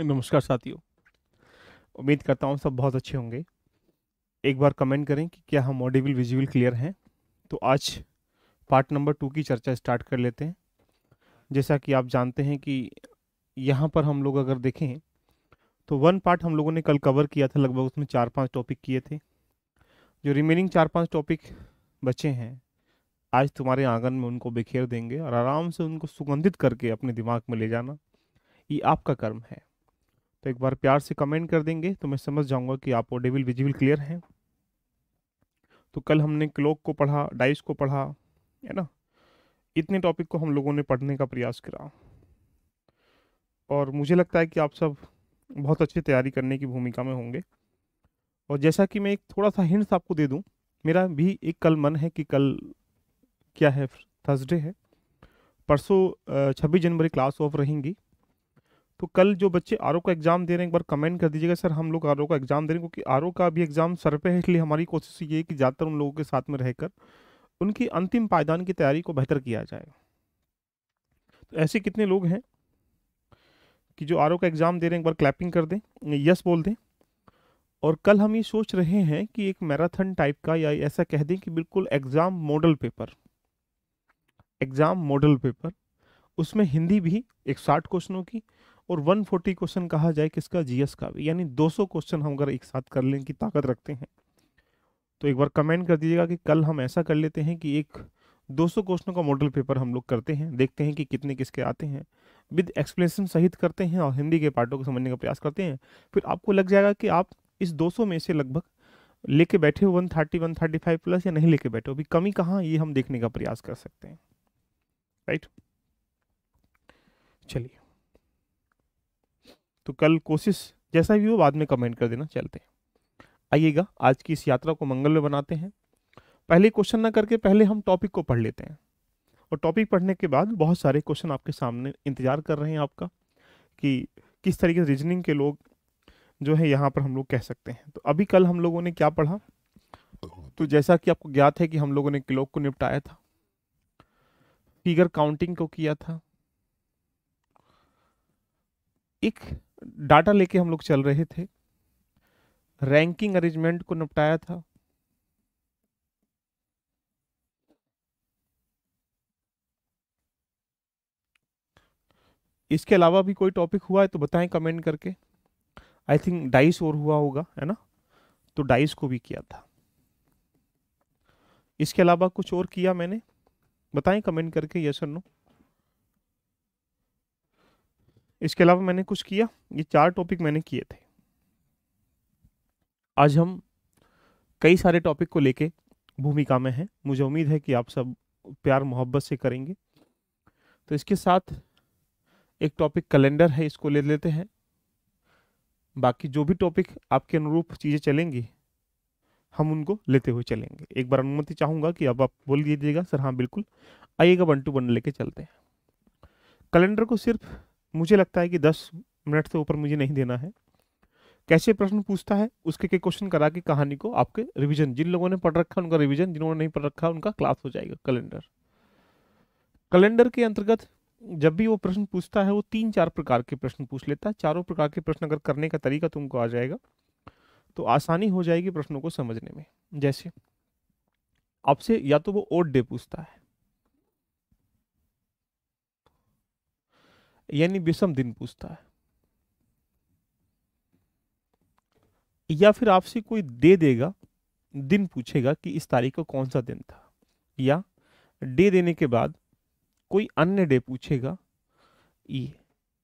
नमस्कार साथियों उम्मीद करता हूँ सब बहुत अच्छे होंगे एक बार कमेंट करें कि क्या हम ऑडिबल विजुअल क्लियर हैं तो आज पार्ट नंबर टू की चर्चा स्टार्ट कर लेते हैं जैसा कि आप जानते हैं कि यहाँ पर हम लोग अगर देखें तो वन पार्ट हम लोगों ने कल कवर किया था लगभग उसमें चार पांच टॉपिक किए थे जो रिमेनिंग चार पांच टॉपिक बचे हैं आज तुम्हारे आंगन में उनको बिखेर देंगे और आराम से उनको सुगंधित करके अपने दिमाग में ले जाना ये आपका कर्म है तो एक बार प्यार से कमेंट कर देंगे तो मैं समझ जाऊंगा कि आप ऑडेबल विजिबल क्लियर हैं तो कल हमने क्लोक को पढ़ा डाइस को पढ़ा है ना इतने टॉपिक को हम लोगों ने पढ़ने का प्रयास करा और मुझे लगता है कि आप सब बहुत अच्छी तैयारी करने की भूमिका में होंगे और जैसा कि मैं एक थोड़ा सा हिंट्स आपको दे दूँ मेरा भी एक कल मन है कि कल क्या है थर्सडे है परसों छब्बीस जनवरी क्लास ऑफ रहेंगी तो कल जो बच्चे आर का एग्ज़ाम दे रहे हैं एक बार कमेंट कर दीजिएगा सर हम लोग आर का एग्ज़ाम दे रहे हैं क्योंकि आर का अभी एग्ज़ाम सर पे है इसलिए हमारी कोशिश ये है कि ज़्यादातर उन लोगों के साथ में रहकर उनकी अंतिम पायदान की तैयारी को बेहतर किया जाए तो ऐसे कितने लोग हैं कि जो आर का एग्ज़ाम दे रहे हैं एक बार क्लैपिंग कर दें यस बोल दें और कल हम ये सोच रहे हैं कि एक मैराथन टाइप का या ऐसा कह दें कि बिल्कुल exam model paper exam model paper उसमें हिंदी भी एक साठ क्वेश्चनों की और 140 क्वेश्चन कहा जाए किसका जीएस का भी यानी 200 क्वेश्चन हम अगर एक साथ कर लें की ताकत रखते हैं तो एक बार कमेंट कर दीजिएगा कि कल हम ऐसा कर लेते हैं कि एक 200 क्वेश्चनों का मॉडल पेपर हम लोग करते हैं देखते हैं कि कितने किसके आते हैं विद एक्सप्लेनेशन सहित करते हैं और हिंदी के पार्टों को समझने का प्रयास करते हैं फिर आपको लग जाएगा कि आप इस 200 में से लगभग लेके बैठे हो 130 135 प्लस या नहीं लेके बैठे हो अभी कमी कहाँ ये हम देखने का प्रयास कर सकते हैं राइट चलिए तो कल कोशिश जैसा भी हो बाद में कमेंट कर देना चलते हैं आइएगा आज की इस यात्रा को मंगल में बनाते हैं पहले क्वेश्चन ना करके पहले हम टॉपिक को पढ़ लेते हैं और टॉपिक पढ़ने के बाद बहुत सारे क्वेश्चन आपके सामने इंतजार कर रहे हैं आपका कि किस तरीके से रीजनिंग के लोग जो है यहाँ पर हम लोग कह सकते हैं तो अभी कल हम लोगों ने क्या पढ़ा तो जैसा कि आपको ज्ञात है कि हम लोगों ने क्लोक को निपटाया था फिगर काउंटिंग को किया था एक डाटा लेके हम लोग चल रहे थे रैंकिंग अरेंजमेंट को निपटाया था इसके अलावा भी कोई टॉपिक हुआ है तो बताएं कमेंट करके आई थिंक डाइस और हुआ होगा है ना तो डाइस को भी किया था इसके अलावा कुछ और किया मैंने बताएं कमेंट करके यस और नो इसके अलावा मैंने कुछ किया ये चार टॉपिक मैंने किए थे आज हम कई सारे टॉपिक को लेके भूमिका में हैं मुझे उम्मीद है कि आप सब प्यार मोहब्बत से करेंगे तो इसके साथ एक टॉपिक कैलेंडर है इसको ले लेते हैं बाकी जो भी टॉपिक आपके अनुरूप चीज़ें चलेंगी हम उनको लेते हुए चलेंगे एक बार अनुमति चाहूँगा कि अब आप बोल दीजिएगा सर हाँ बिल्कुल आइएगा वन टू वन लेके चलते हैं कैलेंडर को सिर्फ मुझे लगता है कि दस मिनट से ऊपर मुझे नहीं देना है कैसे प्रश्न पूछता है उसके के क्वेश्चन करा के कहानी को आपके रिवीजन जिन लोगों ने पढ़ रखा उनका रिवीजन जिन्होंने नहीं पढ़ रखा उनका क्लास हो जाएगा कैलेंडर कैलेंडर के अंतर्गत जब भी वो प्रश्न पूछता है वो तीन चार प्रकार के प्रश्न पूछ लेता है चारों प्रकार के प्रश्न अगर करने का तरीका तुमको आ जाएगा तो आसानी हो जाएगी प्रश्नों को समझने में जैसे आपसे या तो वो ओड डे पूछता है यानी विषम दिन पूछता है या फिर आपसे कोई दे देगा दिन पूछेगा कि इस तारीख को कौन सा दिन था या डे देने के बाद कोई अन्य डे पूछेगा ये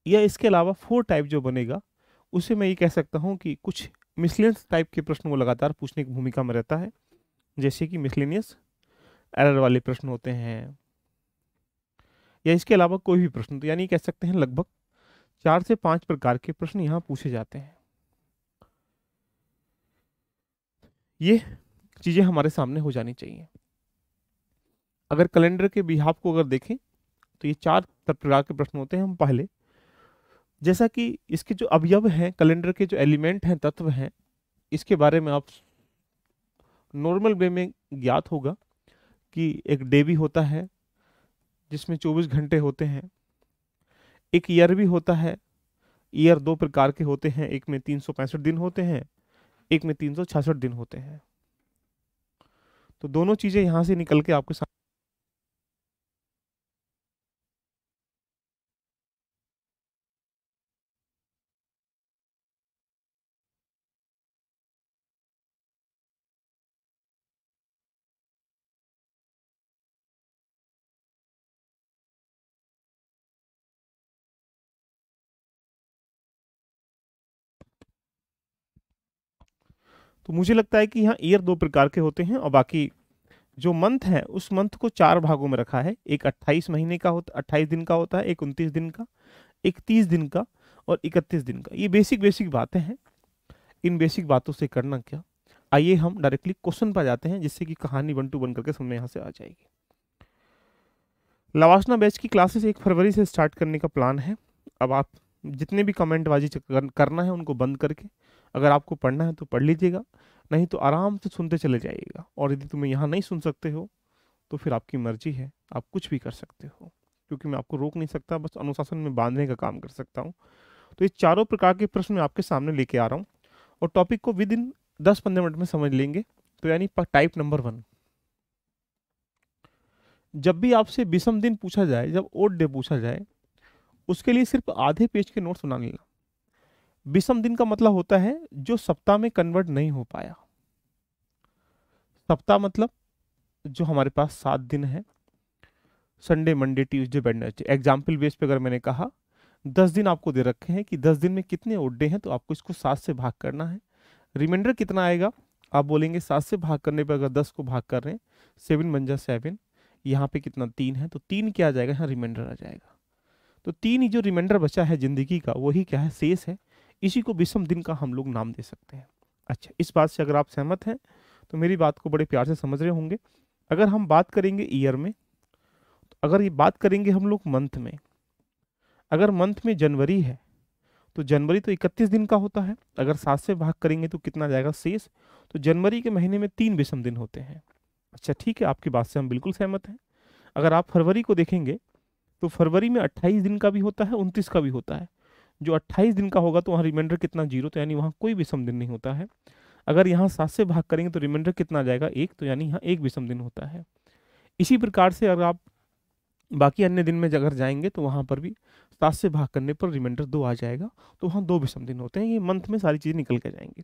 या इसके अलावा फोर टाइप जो बनेगा उसे मैं ये कह सकता हूँ कि कुछ मिसलेनियस टाइप के प्रश्न वो लगातार पूछने की भूमिका में रहता है जैसे कि मिसलेनियस एरर वाले प्रश्न होते हैं या इसके अलावा कोई भी प्रश्न तो यानी कह सकते हैं लगभग चार से पांच प्रकार के प्रश्न यहाँ पूछे जाते हैं ये चीज़ें हमारे सामने हो जानी चाहिए अगर कैलेंडर के बिहाव को अगर देखें तो ये चार प्रकार के प्रश्न होते हैं हम पहले जैसा कि इसके जो अवयव हैं कैलेंडर के जो एलिमेंट हैं तत्व हैं इसके बारे में आप नॉर्मल वे में ज्ञात होगा कि एक डे भी होता है जिसमें 24 घंटे होते हैं एक ईयर भी होता है ईयर दो प्रकार के होते हैं एक में तीन दिन होते हैं एक में तीन दिन होते हैं तो दोनों चीज़ें यहां से निकल के आपके सामने तो मुझे लगता है कि यहाँ ईयर दो प्रकार के होते हैं और बाकी जो मंथ है उस मंथ को चार भागों में रखा है एक 28 महीने का होता अट्ठाईस दिन का होता है एक उनतीस दिन का एक तीस दिन का और इकतीस दिन का ये बेसिक बेसिक बातें हैं इन बेसिक बातों से करना क्या आइए हम डायरेक्टली क्वेश्चन पर जाते हैं जिससे कि कहानी वन टू वन करके समय यहाँ से आ जाएगी लवासना बैच की क्लासेस एक फरवरी से स्टार्ट करने का प्लान है अब आप जितने भी कमेंटबाजी करना है उनको बंद करके अगर आपको पढ़ना है तो पढ़ लीजिएगा नहीं तो आराम से सुनते चले जाइएगा और यदि तुम्हें यहाँ नहीं सुन सकते हो तो फिर आपकी मर्जी है आप कुछ भी कर सकते हो क्योंकि मैं आपको रोक नहीं सकता बस अनुशासन में बांधने का काम कर सकता हूँ तो ये चारों प्रकार के प्रश्न मैं आपके सामने लेके आ रहा हूँ और टॉपिक को विद इन दस पंद्रह मिनट में समझ लेंगे तो यानी टाइप नंबर वन जब भी आपसे विषम दिन पूछा जाए जब ओड डे पूछा जाए उसके लिए सिर्फ आधे पेज के नोट्स बना लेना विषम दिन का मतलब होता है जो सप्ताह में कन्वर्ट नहीं हो पाया सप्ताह मतलब जो हमारे पास सात दिन है Sunday Monday Tuesday Wednesday example base पे अगर मैंने कहा दस दिन आपको दे रखे हैं कि दस दिन में कितने उड्डे हैं तो आपको इसको सात से भाग करना है रिमाइंडर कितना आएगा आप बोलेंगे सात से भाग करने पर अगर दस को भाग कर रहे हैं सेवन बन जा सेवन यहाँ पे कितना तीन है तो तीन क्या आ जाएगा यहाँ रिमाइंडर आ जाएगा तो तीन ही जो रिमाइंडर बचा है जिंदगी का वही क्या है शेष है इसी को विषम दिन का हम लोग नाम दे सकते हैं अच्छा इस बात से अगर आप सहमत हैं तो मेरी बात को बड़े प्यार से समझ रहे होंगे अगर हम बात करेंगे ईयर में तो अगर ये बात करेंगे हम लोग मंथ में अगर मंथ में जनवरी है तो जनवरी तो 31 दिन का होता है अगर सात से भाग करेंगे तो कितना जाएगा शेष तो जनवरी के महीने में तीन विषम दिन होते हैं अच्छा ठीक है आपकी बात से हम बिल्कुल सहमत हैं अगर आप फरवरी को देखेंगे तो फरवरी में 28 दिन का भी होता है 29 का भी होता है जो 28 दिन का होगा तो वहाँ रिमाइंडर कितना जीरो तो यानी वहाँ कोई विषम दिन नहीं होता है अगर यहाँ सात से भाग करेंगे तो रिमाइंडर कितना जाएगा एक तो यानी यहाँ एक विषम दिन होता है इसी प्रकार से अगर आप बाकी अन्य दिन में अगर जाएंगे तो वहाँ पर भी सात से भाग करने पर रिमाइंडर दो आ जाएगा तो वहाँ दो विषम दिन होते हैं ये मंथ में सारी चीज़ें निकल के जाएंगे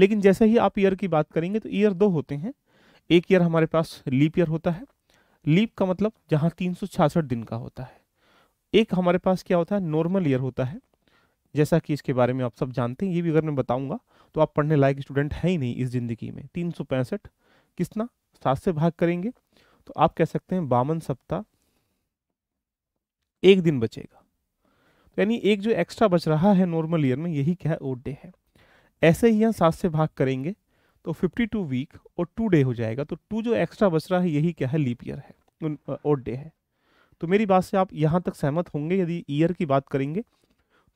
लेकिन जैसे ही आप ईयर की बात करेंगे तो ईयर दो होते हैं एक ईयर हमारे पास लीप ईयर होता है लीप का मतलब जहाँ तीन दिन का होता है एक हमारे पास क्या होता है नॉर्मल ईयर होता है जैसा कि इसके बारे में आप सब जानते हैं ये भी अगर मैं बताऊंगा तो आप पढ़ने लायक स्टूडेंट है ही नहीं इस ज़िंदगी में तीन सौ पैंसठ कितना सात से भाग करेंगे तो आप कह सकते हैं बावन सप्ताह एक दिन बचेगा तो यानी एक जो एक्स्ट्रा बच रहा है नॉर्मल ईयर में यही क्या है ओड डे है ऐसे ही यहाँ सात से भाग करेंगे तो टू वीक और टू डे हो जाएगा तो टू जो एक्स्ट्रा बच रहा है यही क्या है लीप ईयर है ओड डे है तो मेरी बात से आप यहाँ तक सहमत होंगे यदि ईयर की बात करेंगे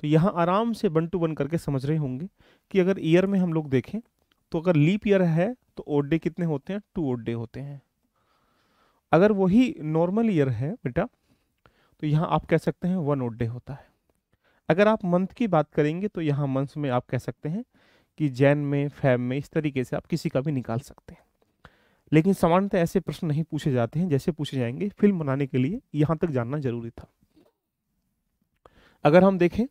तो यहाँ आराम से वन टू वन करके समझ रहे होंगे कि अगर ईयर में हम लोग देखें तो अगर लीप ईयर है तो ओड डे कितने होते हैं टू ओड डे होते हैं अगर वही नॉर्मल ईयर है बेटा तो यहाँ आप कह सकते हैं वन ओड डे होता है अगर आप मंथ की बात करेंगे तो यहाँ मंथ में आप कह सकते हैं कि जैन में फैम में इस तरीके से आप किसी का भी निकाल सकते हैं लेकिन सामान्यतः ऐसे प्रश्न नहीं पूछे जाते हैं जैसे पूछे जाएंगे फिल्म बनाने के लिए यहाँ तक जानना जरूरी था अगर हम देखें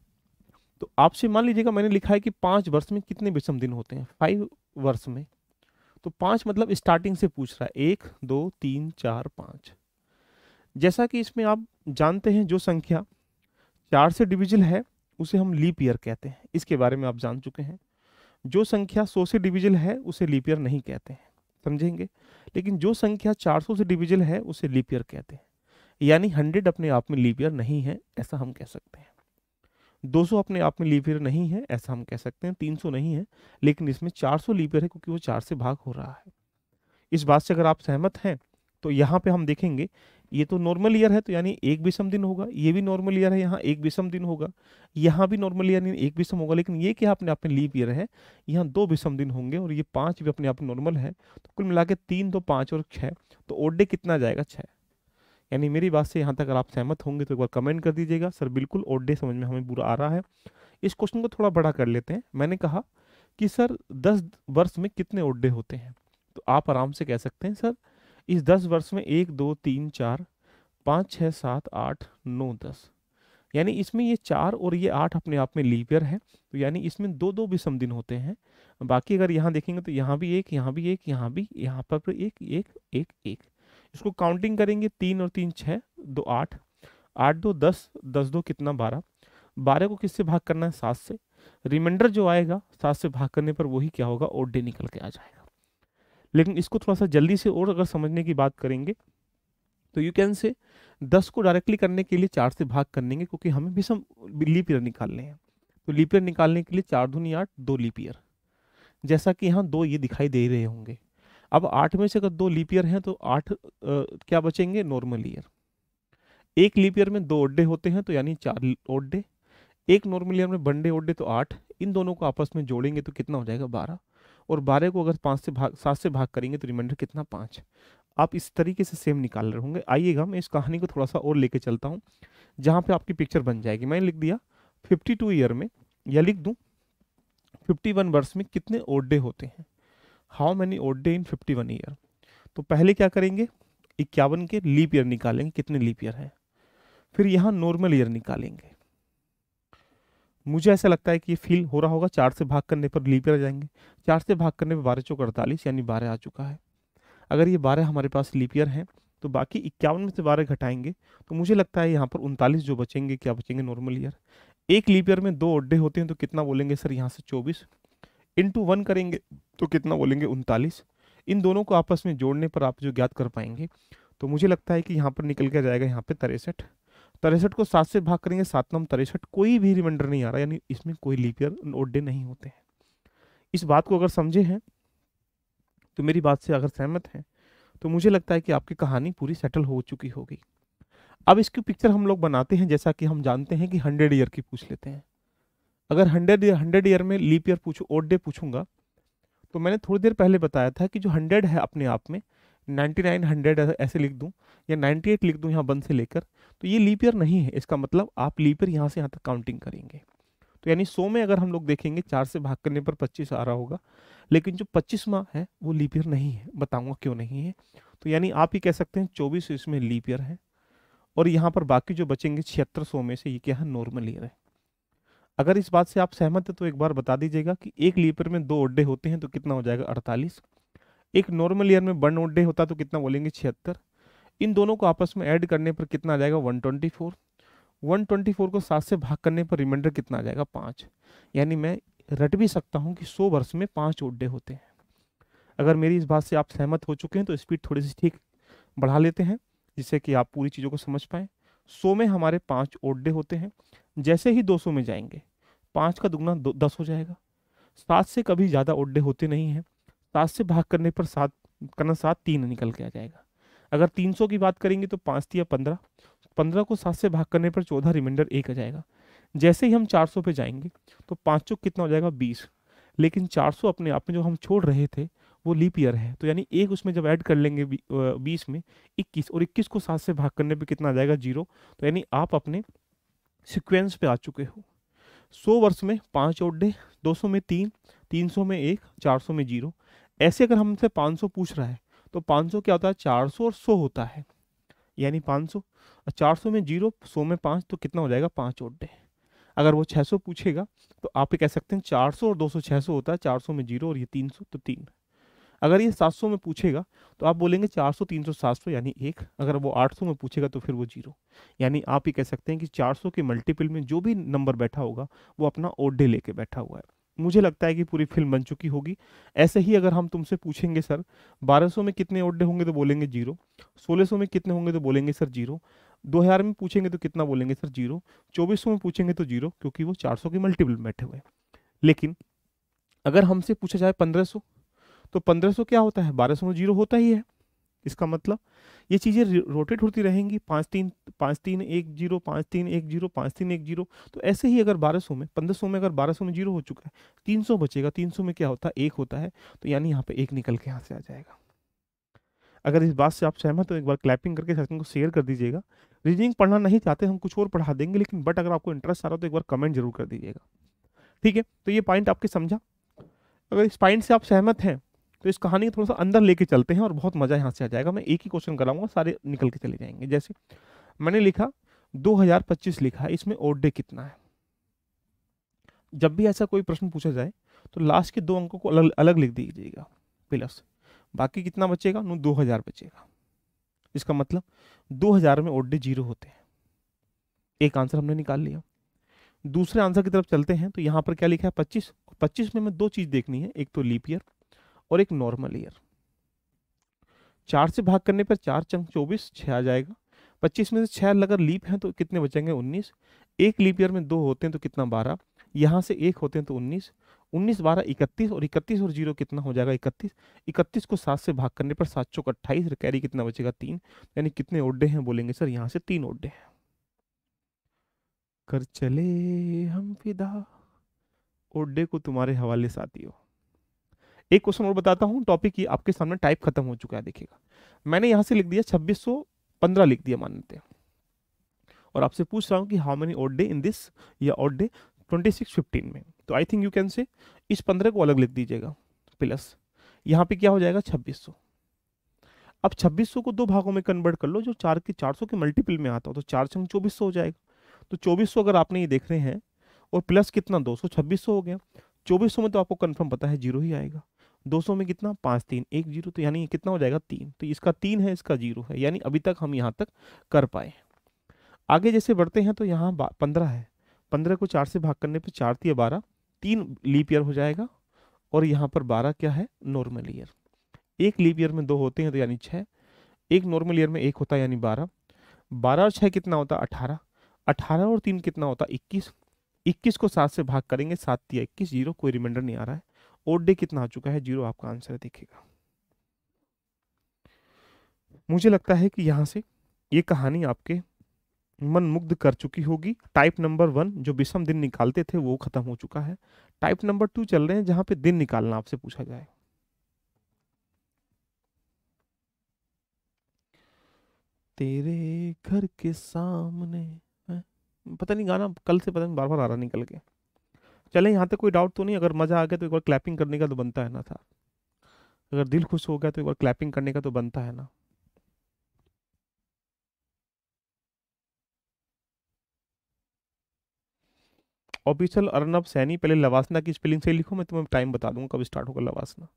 तो आपसे मान लीजिएगा मैंने लिखा है कि पाँच वर्ष में कितने विषम दिन होते हैं फाइव वर्ष में तो पाँच मतलब स्टार्टिंग से पूछ रहा है एक दो तीन चार पाँच जैसा कि इसमें आप जानते हैं जो संख्या चार से डिविजल है उसे हम लीप ईयर कहते हैं इसके बारे में आप जान चुके हैं जो संख्या सौ से डिविजल है उसे लीप ईयर नहीं कहते हैं समझेंगे लेकिन जो संख्या 400 से डिविजल है उसे लीप ईयर कहते हैं यानी 100 अपने आप में लीप ईयर नहीं है ऐसा हम कह सकते हैं 200 अपने आप में लीप ईयर नहीं है ऐसा हम कह सकते हैं 300 नहीं है लेकिन इसमें 400 सौ ईयर है क्योंकि वो चार से भाग हो रहा है इस बात से अगर आप सहमत हैं तो यहाँ पे हम देखेंगे ये तो नॉर्मल ईयर है तो यानी एक विषम दिन होगा ये भी नॉर्मल ईयर है यहाँ एक विषम दिन होगा यहाँ भी नॉर्मल ईयर एक विषम होगा लेकिन ये क्या अपने आप में लीप ईयर है यहाँ दो विषम दिन होंगे और ये पाँच भी अपने आप में नॉर्मल है तो कुल मिला के तीन दो तो पाँच और छः तो ओड्डे कितना जाएगा छः यानी मेरी बात से यहाँ तक अगर आप सहमत होंगे तो एक बार कमेंट कर दीजिएगा सर बिल्कुल ओड डे समझ में हमें बुरा आ रहा है इस क्वेश्चन को थोड़ा बड़ा कर लेते हैं मैंने कहा कि सर दस वर्ष में कितने ओड डे होते हैं तो आप आराम से कह सकते हैं सर इस दस वर्ष में एक दो तीन चार पाँच छः सात आठ नौ दस यानी इसमें ये चार और ये आठ अपने आप में लीपियर है तो यानी इसमें दो दो विषम दिन होते हैं बाकी अगर यहाँ देखेंगे तो यहाँ भी एक यहाँ भी एक यहाँ भी यहाँ पर एक एक एक एक इसको काउंटिंग करेंगे तीन और तीन छः दो आठ आठ दो दस दस दो कितना बारह बारह को किससे भाग करना है सात से रिमाइंडर जो आएगा सात से भाग करने पर वही क्या होगा और डे निकल के आ जाएगा लेकिन इसको थोड़ा सा जल्दी से और अगर समझने की बात करेंगे तो यू कैन से दस को डायरेक्टली करने के लिए चार से भाग के क्योंकि हमें भी लीप ईयर निकालने हैं तो लीप ईयर निकालने के लिए चार धुनी आठ दो लीप ईयर जैसा कि यहाँ दो ये दिखाई दे रहे होंगे अब आठ में से अगर दो लीप ईयर हैं तो आठ क्या बचेंगे नॉर्मल ईयर एक लीप ईयर में दो ओड्डे होते हैं तो यानी चार ओड्डे एक नॉर्मल ईयर में बनडे ओड्डे तो आठ इन दोनों को आपस में जोड़ेंगे तो कितना हो जाएगा बारह और बारह को अगर पाँच से भाग सात से भाग करेंगे तो रिमाइंडर कितना पाँच आप इस तरीके से सेम निकाल रहे होंगे आइएगा मैं इस कहानी को थोड़ा सा और लेके चलता हूँ जहाँ पे आपकी पिक्चर बन जाएगी मैंने लिख दिया 52 ईयर में या लिख दूँ 51 वर्ष में कितने ओड्डे होते हैं how many odd day in fifty one year तो पहले क्या करेंगे इक्यावन के लीप ईयर निकालेंगे कितने लीप ईयर हैं फिर यहाँ नॉर्मल ईयर निकालेंगे मुझे ऐसा लगता है कि ये फील हो रहा होगा चार से भाग करने पर लीप ईयर आ जाएंगे चार से भाग करने पर बारह चौक अड़तालीस यानी बारह आ चुका है अगर ये बारह हमारे पास लीप ईयर हैं तो बाकी इक्यावन में से बारह घटाएंगे तो मुझे लगता है यहाँ पर उनतालीस जो बचेंगे क्या बचेंगे नॉर्मल ईयर एक लीप ईयर में दो ओड्डे होते हैं तो कितना बोलेंगे सर यहाँ से चौबीस इंटू वन करेंगे तो कितना बोलेंगे उनतालीस इन दोनों को आपस में जोड़ने पर आप जो ज्ञात कर पाएंगे तो मुझे लगता है कि यहाँ पर निकल के जाएगा यहाँ पे तिरसठ तिरसठ को सात से भाग करेंगे सात नम तिरसठ कोई भी रिमाइंडर नहीं आ रहा यानी इसमें कोई लीपियर ओडे नहीं होते हैं इस बात को अगर समझे हैं तो मेरी बात से अगर सहमत हैं तो मुझे लगता है कि आपकी कहानी पूरी सेटल हो चुकी होगी अब इसकी पिक्चर हम लोग बनाते हैं जैसा कि हम जानते हैं कि हंड्रेड ईयर की पूछ लेते हैं अगर हंड्रेड हंड्रेड ईयर में लीप ईयर पूछूँ ओड डे पूछूंगा तो मैंने थोड़ी देर पहले बताया था कि जो हंड्रेड है अपने आप में नाइन्टी नाइन हंड्रेड ऐसे लिख दूँ या नाइन्टी एट लिख दूँ यहाँ वन से लेकर तो ये लीप ईयर नहीं है इसका मतलब आप लीप ईयर यहाँ से यहाँ तक काउंटिंग करेंगे तो यानी सौ में अगर हम लोग देखेंगे चार से भाग करने पर पच्चीस आ रहा होगा लेकिन जो पच्चीस माह है वो लीप ईयर नहीं है बताऊँगा क्यों नहीं है तो यानी आप ही कह सकते हैं चौबीस इसमें लीप ईयर है और यहाँ पर बाकी जो बचेंगे छिहत्तर सौ में से ये क्या है नॉर्मल ईयर है अगर इस बात से आप सहमत है तो एक बार बता दीजिएगा कि एक लीपर में दो ओड्डे होते हैं तो कितना हो जाएगा अड़तालीस एक नॉर्मल ईयर में वन ओड्डे होता तो कितना बोलेंगे छिहत्तर इन दोनों को आपस में ऐड करने पर कितना आ जाएगा one twenty four one twenty four को सात से भाग करने पर रिमाइंडर कितना आ जाएगा पाँच यानी मैं रट भी सकता हूँ कि सौ वर्ष में पाँच ओड्डे होते हैं अगर मेरी इस बात से आप सहमत हो चुके हैं तो स्पीड थोड़ी सी ठीक बढ़ा लेते हैं जिससे कि आप पूरी चीज़ों को समझ पाएँ सौ में हमारे पाँच ओड्डे होते हैं जैसे ही दो सौ में जाएंगे पाँच का दुगना दस हो जाएगा सात से कभी ज़्यादा ओड्डे होते नहीं हैं सात से भाग करने पर सात करना सात तीन निकल के आ जाएगा अगर तीन सौ की बात करेंगे तो पाँच या पंद्रह पंद्रह को सात से भाग करने पर चौदह रिमाइंडर एक आ जाएगा जैसे ही हम चार सौ पे जाएंगे तो पाँच सौ कितना हो जाएगा बीस लेकिन चार सौ अपने आप में जो हम छोड़ रहे थे वो लीप ईयर है तो यानी एक उसमें जब ऐड कर लेंगे बीस में इक्कीस और इक्कीस को सात से भाग करने पर कितना आ जाएगा जीरो तो यानी आप अपने सिक्वेंस पे आ चुके हो सौ वर्ष में पाँच डे दो सौ में तीन तीन सौ में एक चार सौ में जीरो ऐसे अगर हमसे पाँच सौ पूछ रहा है तो पाँच सौ क्या होता है चार सौ और सौ होता है यानी पाँच सौ चार सौ में जीरो सौ में पाँच तो कितना हो जाएगा पाँच डे अगर वो छः सौ पूछेगा तो आप ये कह सकते हैं चार सौ और दो सौ छः सौ होता है चार सौ में जीरो और ये तीन सौ तो तीन अगर ये 700 में पूछेगा तो आप बोलेंगे 400 300 700 यानी एक अगर वो 800 में पूछेगा तो फिर वो जीरो यानी आप ये कह सकते हैं कि 400 के मल्टीपल में जो भी नंबर बैठा होगा वो अपना ओडे लेके बैठा हुआ है मुझे लगता है कि पूरी फिल्म बन चुकी होगी ऐसे ही अगर हम तुमसे पूछेंगे सर 1200 में कितने ओडे होंगे तो बोलेंगे जीरो 1600 में कितने होंगे तो बोलेंगे सर जीरो 2000 में पूछेंगे तो कितना बोलेंगे सर जीरो 2400 में पूछेंगे तो जीरो क्योंकि वो 400 के मल्टीपल बैठे हुए हैं लेकिन अगर हमसे पूछा जाए 1500 तो 1500 क्या होता है बारह सौ जीरो होता ही है इसका मतलब ये चीज़ें रोटेट होती रहेंगी पाँच तीन पाँच तीन एक जीरो पाँच तीन एक जीरो पाँच तीन एक जीरो तो ऐसे ही अगर बारह सौ में पंद्रह सौ में अगर बारह सौ में जीरो हो चुका है तीन सौ बचेगा तीन सौ में क्या होता है एक होता है तो यानी यहाँ पे एक निकल के यहाँ से आ जाएगा अगर इस बात से आप सहमत हो एक बार क्लैपिंग करके सेशन को शेयर कर दीजिएगा रीजनिंग पढ़ना नहीं चाहते हम कुछ और पढ़ा देंगे लेकिन बट अगर आपको इंटरेस्ट आ रहा हो तो एक बार कमेंट जरूर कर दीजिएगा ठीक है तो ये पॉइंट आपके समझा अगर इस पॉइंट से आप सहमत हैं तो इस कहानी को थोड़ा सा अंदर लेके चलते हैं और बहुत मज़ा यहाँ से आ जाएगा मैं एक ही क्वेश्चन कराऊंगा सारे निकल के चले जाएंगे जैसे मैंने लिखा 2025 लिखा है इसमें ओड डे कितना है जब भी ऐसा कोई प्रश्न पूछा जाए तो लास्ट के दो अंकों को अलग अलग लिख दीजिएगा प्लस बाकी कितना बचेगा नो दो हज़ार बचेगा इसका मतलब दो हज़ार में ओड डे जीरो होते हैं एक आंसर हमने निकाल लिया दूसरे आंसर की तरफ चलते हैं तो यहाँ पर क्या लिखा है पच्चीस पच्चीस में हमें दो चीज़ देखनी है एक तो लीप ईयर और एक नॉर्मल ईयर चार से भाग करने पर चार चंक चौबीस छः आ जाएगा पच्चीस में से छह अगर लीप हैं तो कितने बचेंगे उन्नीस एक लीप ईयर में दो होते हैं तो कितना बारह यहाँ से एक होते हैं तो उन्नीस उन्नीस बारह इकतीस और इकतीस और जीरो कितना हो जाएगा इकतीस इकतीस को सात से भाग करने पर सात चौक अट्ठाईस कैरी कितना बचेगा तीन यानी कितने ओड्डे हैं बोलेंगे सर यहाँ से तीन ओड्डे हैं कर चले हम फिदा ओड्डे को तुम्हारे हवाले साथियों एक क्वेश्चन और बताता हूँ टॉपिक ये आपके सामने टाइप खत्म हो चुका है देखिएगा मैंने यहाँ से लिख दिया छब्बीस लिख दिया मानते हैं और आपसे पूछ रहा हूँ कि how many odd day in this या odd day twenty six fifteen में तो I think you can say इस पंद्रह को अलग लिख दीजिएगा प्लस यहाँ पे क्या हो जाएगा छब्बीस अब 2600 को दो भागों में कन्वर्ट कर लो जो चार के 400 के मल्टीपल में आता हो तो चार छंग 2400 हो जाएगा तो 2400 अगर आपने ये देख रहे हैं और प्लस कितना दो सौ हो गया 2400 में तो आपको कन्फर्म पता है जीरो ही आएगा 200 में कितना पाँच तीन एक जीरो तो यानी कितना हो जाएगा तीन तो इसका तीन है इसका जीरो है यानी अभी तक हम यहाँ तक कर पाए आगे जैसे बढ़ते हैं तो यहाँ पंद्रह है पंद्रह को चार से भाग करने पर चार तीय बारह तीन लीप ईयर हो जाएगा और यहाँ पर बारह क्या है नॉर्मल ईयर एक लीप ईयर में दो होते हैं तो यानी छः एक नॉर्मल ईयर में एक होता है यानी बारह बारह और छः कितना होता है अठारह अठारह और तीन कितना होता है इक्कीस इक्कीस को सात से भाग करेंगे सात या इक्कीस जीरो कोई रिमाइंडर नहीं आ रहा है ओडे कितना आ चुका है जीरो आपका आंसर देखेगा मुझे लगता है कि यहाँ से ये कहानी आपके मन मुग्ध कर चुकी होगी टाइप नंबर वन जो विषम दिन निकालते थे वो खत्म हो चुका है टाइप नंबर टू चल रहे हैं जहां पे दिन निकालना आपसे पूछा जाए तेरे घर के सामने पता नहीं गाना कल से पता नहीं बार बार आ रहा निकल के चले यहाँ तक कोई डाउट तो नहीं अगर मज़ा आ गया तो एक बार क्लैपिंग करने का तो बनता है ना था अगर दिल खुश हो गया तो एक बार क्लैपिंग करने का तो बनता है ना ऑफिशियल अर्नब सैनी पहले लवासना की स्पेलिंग से लिखो मैं तुम्हें टाइम बता दूंगा कब स्टार्ट होगा लवासना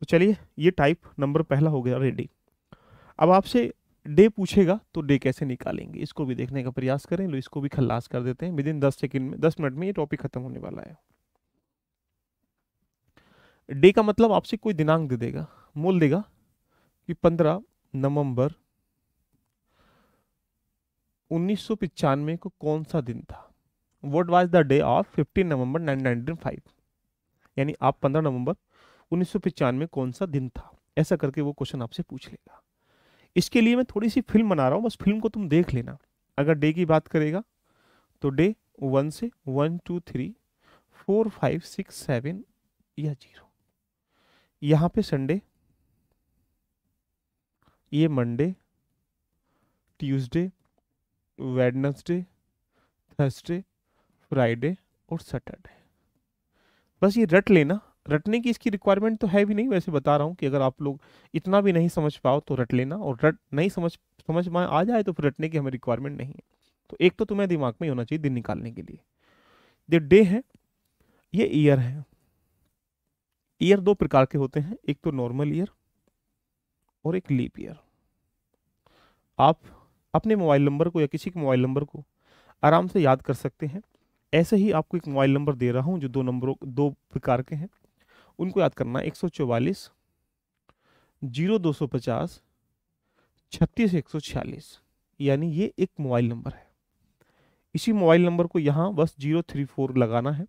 तो चलिए ये टाइप नंबर पहला हो गया रेडी अब आपसे डे पूछेगा तो डे कैसे निकालेंगे इसको भी देखने का प्रयास करें लो इसको भी खल्लास कर देते हैं विद इन दस सेकेंड में दस मिनट में ये टॉपिक खत्म होने वाला है डे का मतलब आपसे कोई दिनांक दे देगा मोल देगा कि पंद्रह नवंबर उन्नीस को कौन सा दिन था what was the day of fifteen November nineteen five यानी आप पंद्रह नवंबर उन्नीस सौ पिचानवे कौन सा दिन था ऐसा करके वो क्वेश्चन आपसे पूछ लेगा इसके लिए मैं थोड़ी सी फिल्म बना रहा हूँ बस फिल्म को तुम देख लेना अगर डे की बात करेगा तो डे वन से one two three four five six seven या जीरो यहाँ पे संडे ये Monday Tuesday Wednesday Thursday Friday और सैटरडे बस ये रट लेना रटने की इसकी रिक्वायरमेंट तो है भी नहीं वैसे बता रहा हूँ कि अगर आप लोग इतना भी नहीं समझ पाओ तो रट लेना और रट नहीं समझ समझ में आ जाए तो फिर रटने की हमें रिक्वायरमेंट नहीं है तो एक तो तुम्हें दिमाग में होना चाहिए दिन निकालने के लिए ये डे है ये ईयर है ईयर दो प्रकार के होते हैं एक तो नॉर्मल ईयर और एक लीप ईयर आप अपने मोबाइल नंबर को या किसी के मोबाइल नंबर को आराम से याद कर सकते हैं ऐसे ही आपको एक मोबाइल नंबर दे रहा हूँ जो दो नंबरों दो प्रकार के हैं उनको याद करना एक सौ चौवालीस जीरो दो सौ पचास छत्तीस एक सौ छियालीस यानी ये एक मोबाइल नंबर है इसी मोबाइल नंबर को यहाँ बस जीरो थ्री फोर लगाना है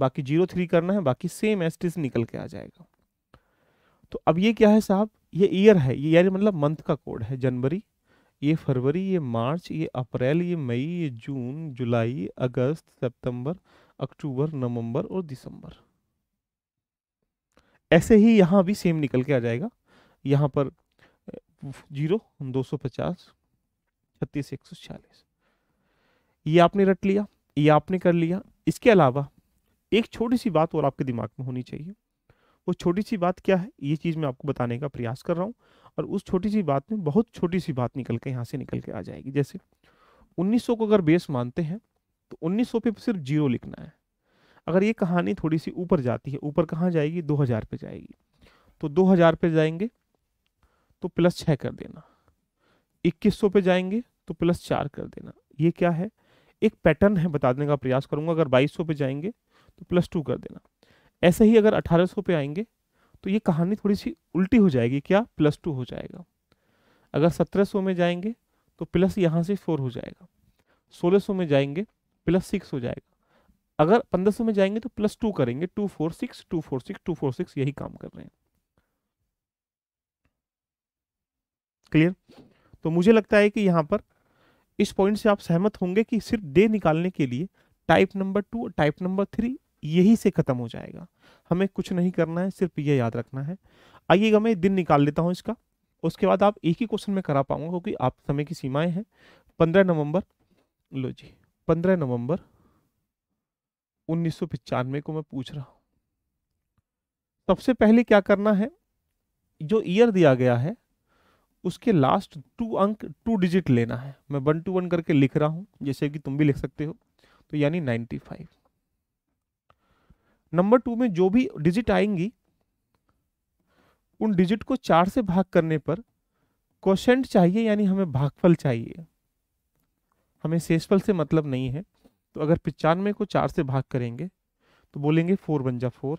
बाकी जीरो थ्री करना है बाकी सेम एस से निकल के आ जाएगा तो अब ये क्या है साहब ये ईयर है ये यानी मतलब मंथ का कोड है जनवरी ये फरवरी ये मार्च ये अप्रैल ये मई ये जून जुलाई अगस्त सितंबर अक्टूबर नवंबर और दिसंबर ऐसे ही यहाँ भी सेम निकल के आ जाएगा यहाँ पर जीरो दो सौ पचास छत्तीस एक सौ छियालीस ये आपने रट लिया ये आपने कर लिया इसके अलावा एक छोटी सी बात और आपके दिमाग में होनी चाहिए वो छोटी सी बात क्या है ये चीज़ मैं आपको बताने का प्रयास कर रहा हूँ और उस छोटी सी बात में बहुत छोटी सी बात निकल के यहाँ से निकल के आ जाएगी जैसे 1900 को अगर बेस मानते हैं तो 1900 पे सिर्फ जीरो लिखना है अगर ये कहानी थोड़ी सी ऊपर जाती है ऊपर कहाँ जाएगी दो हज़ार पे जाएगी तो दो हज़ार पे जाएंगे तो प्लस छः कर देना इक्कीस सौ पे जाएंगे तो प्लस चार कर देना ये क्या है एक पैटर्न है बताने का प्रयास करूँगा अगर बाईस सौ पे जाएंगे तो प्लस टू कर देना ऐसे ही अगर अठारह सौ पे आएंगे तो ये कहानी थोड़ी सी उल्टी हो जाएगी क्या प्लस टू हो जाएगा अगर सत्रह सौ में जाएंगे तो प्लस यहाँ से फोर हो जाएगा सोलह सौ में जाएंगे प्लस सिक्स हो जाएगा अगर पंद्रह सौ में जाएंगे तो प्लस टू करेंगे two four six two four six two four six यही काम कर रहे हैं क्लियर तो मुझे लगता है कि यहां पर इस पॉइंट से आप सहमत होंगे कि सिर्फ डे निकालने के लिए type number two type number three यही से खत्म हो जाएगा हमें कुछ नहीं करना है सिर्फ यह याद रखना है आइएगा मैं दिन निकाल लेता हूं इसका उसके बाद आप एक ही क्वेश्चन में करा पाऊंगा क्योंकि आप समय की सीमाएं हैं पंद्रह नवंबर लो जी पंद्रह नवंबर उन्नीस को मैं पूछ रहा हूं सबसे पहले क्या करना है जो ईयर दिया गया है उसके लास्ट टू अंक टू डिजिट लेना है मैं वन टू वन करके लिख रहा हूं जैसे कि तुम भी लिख सकते हो तो यानी 95 नंबर टू में जो भी डिजिट आएंगी उन डिजिट को चार से भाग करने पर क्वेश्चन चाहिए यानी हमें भागफल चाहिए हमें शेषफल से मतलब नहीं है तो अगर पिचानवे को चार से भाग करेंगे तो बोलेंगे फोर बन जा फोर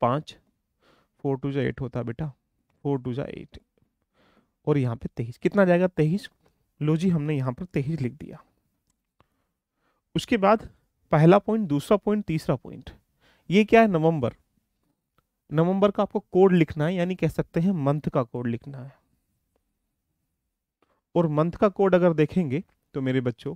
पाँच फोर टू जा एट होता बेटा फोर टू जा एट और यहाँ पे तेईस कितना जाएगा तेईस लो जी हमने यहाँ पर तेईस लिख दिया उसके बाद पहला पॉइंट दूसरा पॉइंट तीसरा पॉइंट ये क्या है नवंबर नवंबर का आपको कोड लिखना है यानी कह सकते हैं मंथ का कोड लिखना है और मंथ का कोड अगर देखेंगे तो मेरे बच्चों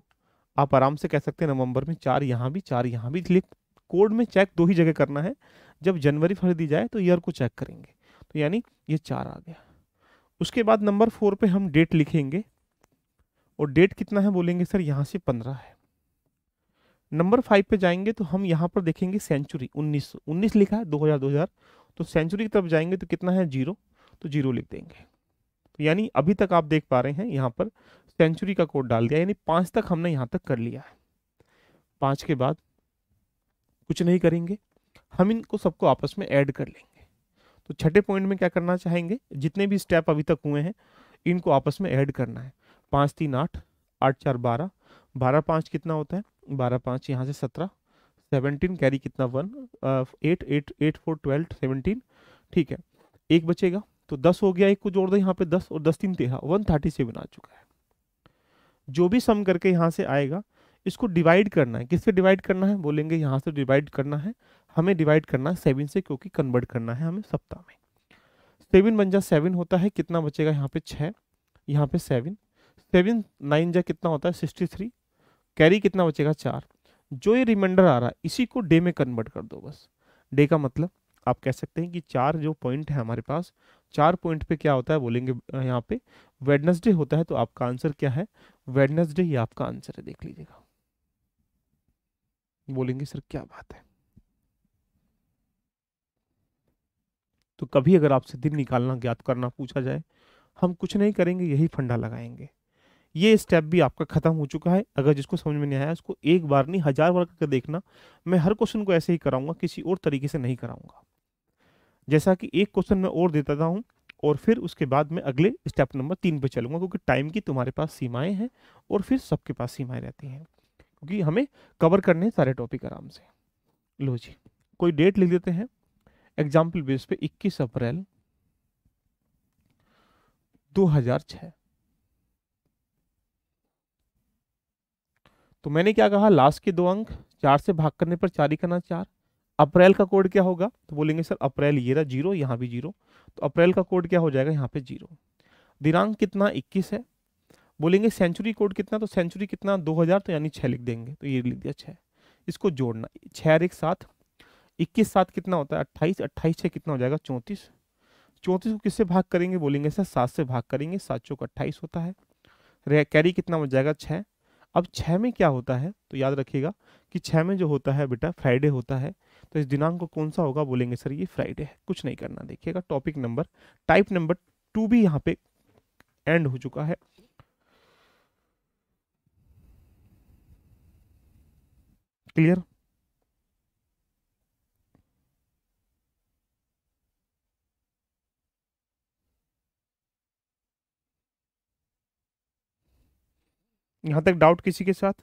आप आराम से कह सकते हैं नवंबर में चार यहाँ भी चार यहाँ भी इसलिए कोड में चेक दो ही जगह करना है जब जनवरी फरवरी दी जाए तो ईयर को चेक करेंगे तो यानी ये चार आ गया उसके बाद नंबर फोर पे हम डेट लिखेंगे और डेट कितना है बोलेंगे सर यहाँ से पंद्रह है नंबर फाइव पे जाएंगे तो हम यहाँ पर देखेंगे सेंचुरी उन्नीस उन्नीस लिखा है दो हजार दो हजार तो सेंचुरी की तरफ जाएंगे तो कितना है जीरो तो जीरो लिख देंगे तो यानी अभी तक आप देख पा रहे हैं यहाँ पर सेंचुरी का कोड डाल दिया यानी पांच तक हमने यहाँ तक कर लिया है पांच के बाद कुछ नहीं करेंगे हम इनको सबको आपस में ऐड कर लेंगे तो छठे पॉइंट में क्या करना चाहेंगे जितने भी स्टेप अभी तक हुए हैं इनको आपस में ऐड करना है पांच तीन आठ आठ चार बारह बारह पाँच कितना होता है बारह पांच यहाँ से सत्रह सेवनटीन कैरी कितना one eight eight eight four twelve seventeen ठीक है एक बचेगा तो दस हो गया एक को जोड़ दो यहाँ पे दस और दस तीन तेरह वन थर्टी सेवन आ चुका है जो भी सम करके यहाँ से आएगा इसको डिवाइड करना है किससे डिवाइड करना है बोलेंगे यहाँ से डिवाइड करना है हमें डिवाइड करना है सेवन से क्योंकि कन्वर्ट करना है हमें सप्ताह में सेवन बन जा सेवन होता है कितना बचेगा यहाँ पे छः यहाँ पे सेवन सेवन नाइन जा कितना होता है सिक्सटी थ्री कैरी कितना बचेगा चार जो ये रिमाइंडर आ रहा है इसी को डे में कन्वर्ट कर दो बस डे का मतलब आप कह सकते हैं कि चार जो पॉइंट है हमारे पास चार पॉइंट पे क्या होता है बोलेंगे यहाँ पे वेडनेसडे होता है तो आपका आंसर क्या है वेडनेसडे ही आपका आंसर है देख लीजिएगा बोलेंगे सर क्या बात है तो कभी अगर आपसे दिन निकालना ज्ञात करना पूछा जाए हम कुछ नहीं करेंगे यही फंडा लगाएंगे ये स्टेप भी आपका खत्म हो चुका है अगर जिसको समझ में नहीं आया उसको एक बार नहीं हजार बार करके देखना मैं हर क्वेश्चन को ऐसे ही कराऊंगा किसी और तरीके से नहीं कराऊंगा जैसा कि एक क्वेश्चन मैं और देता था हूँ और फिर उसके बाद मैं अगले स्टेप नंबर तीन पे चलूंगा क्योंकि टाइम की तुम्हारे पास सीमाएं हैं और फिर सबके पास सीमाएं रहती हैं क्योंकि हमें कवर करने हैं सारे टॉपिक आराम से लो जी कोई डेट लिख देते हैं एग्जाम्पल बेस पे 21 अप्रैल 2006 तो मैंने क्या कहा लास्ट के दो अंक चार से भाग करने पर चार ही करना चार अप्रैल का कोड क्या होगा तो बोलेंगे सर अप्रैल ये रहा जीरो यहाँ भी जीरो तो अप्रैल का कोड क्या हो जाएगा यहाँ पे जीरो दिनांक कितना इक्कीस है बोलेंगे सेंचुरी कोड कितना तो सेंचुरी कितना दो हजार तो यानी छः लिख देंगे तो ये लिख दिया छः इसको जोड़ना छः और एक साथ इक्कीस सात कितना होता है अट्ठाईस अट्ठाईस छः कितना हो जाएगा चौंतीस चौंतीस को किससे भाग करेंगे बोलेंगे सर सात से भाग करेंगे सात चौक अट्ठाईस होता है कैरी कितना हो जाएगा छः अब छः में क्या होता है तो याद रखिएगा कि छः में जो होता है बेटा फ्राइडे होता है तो इस दिनांक को कौन सा होगा बोलेंगे सर ये फ्राइडे है कुछ नहीं करना देखिएगा topic number type number two भी यहाँ पे एंड हो चुका है क्लियर यहां तक डाउट किसी के साथ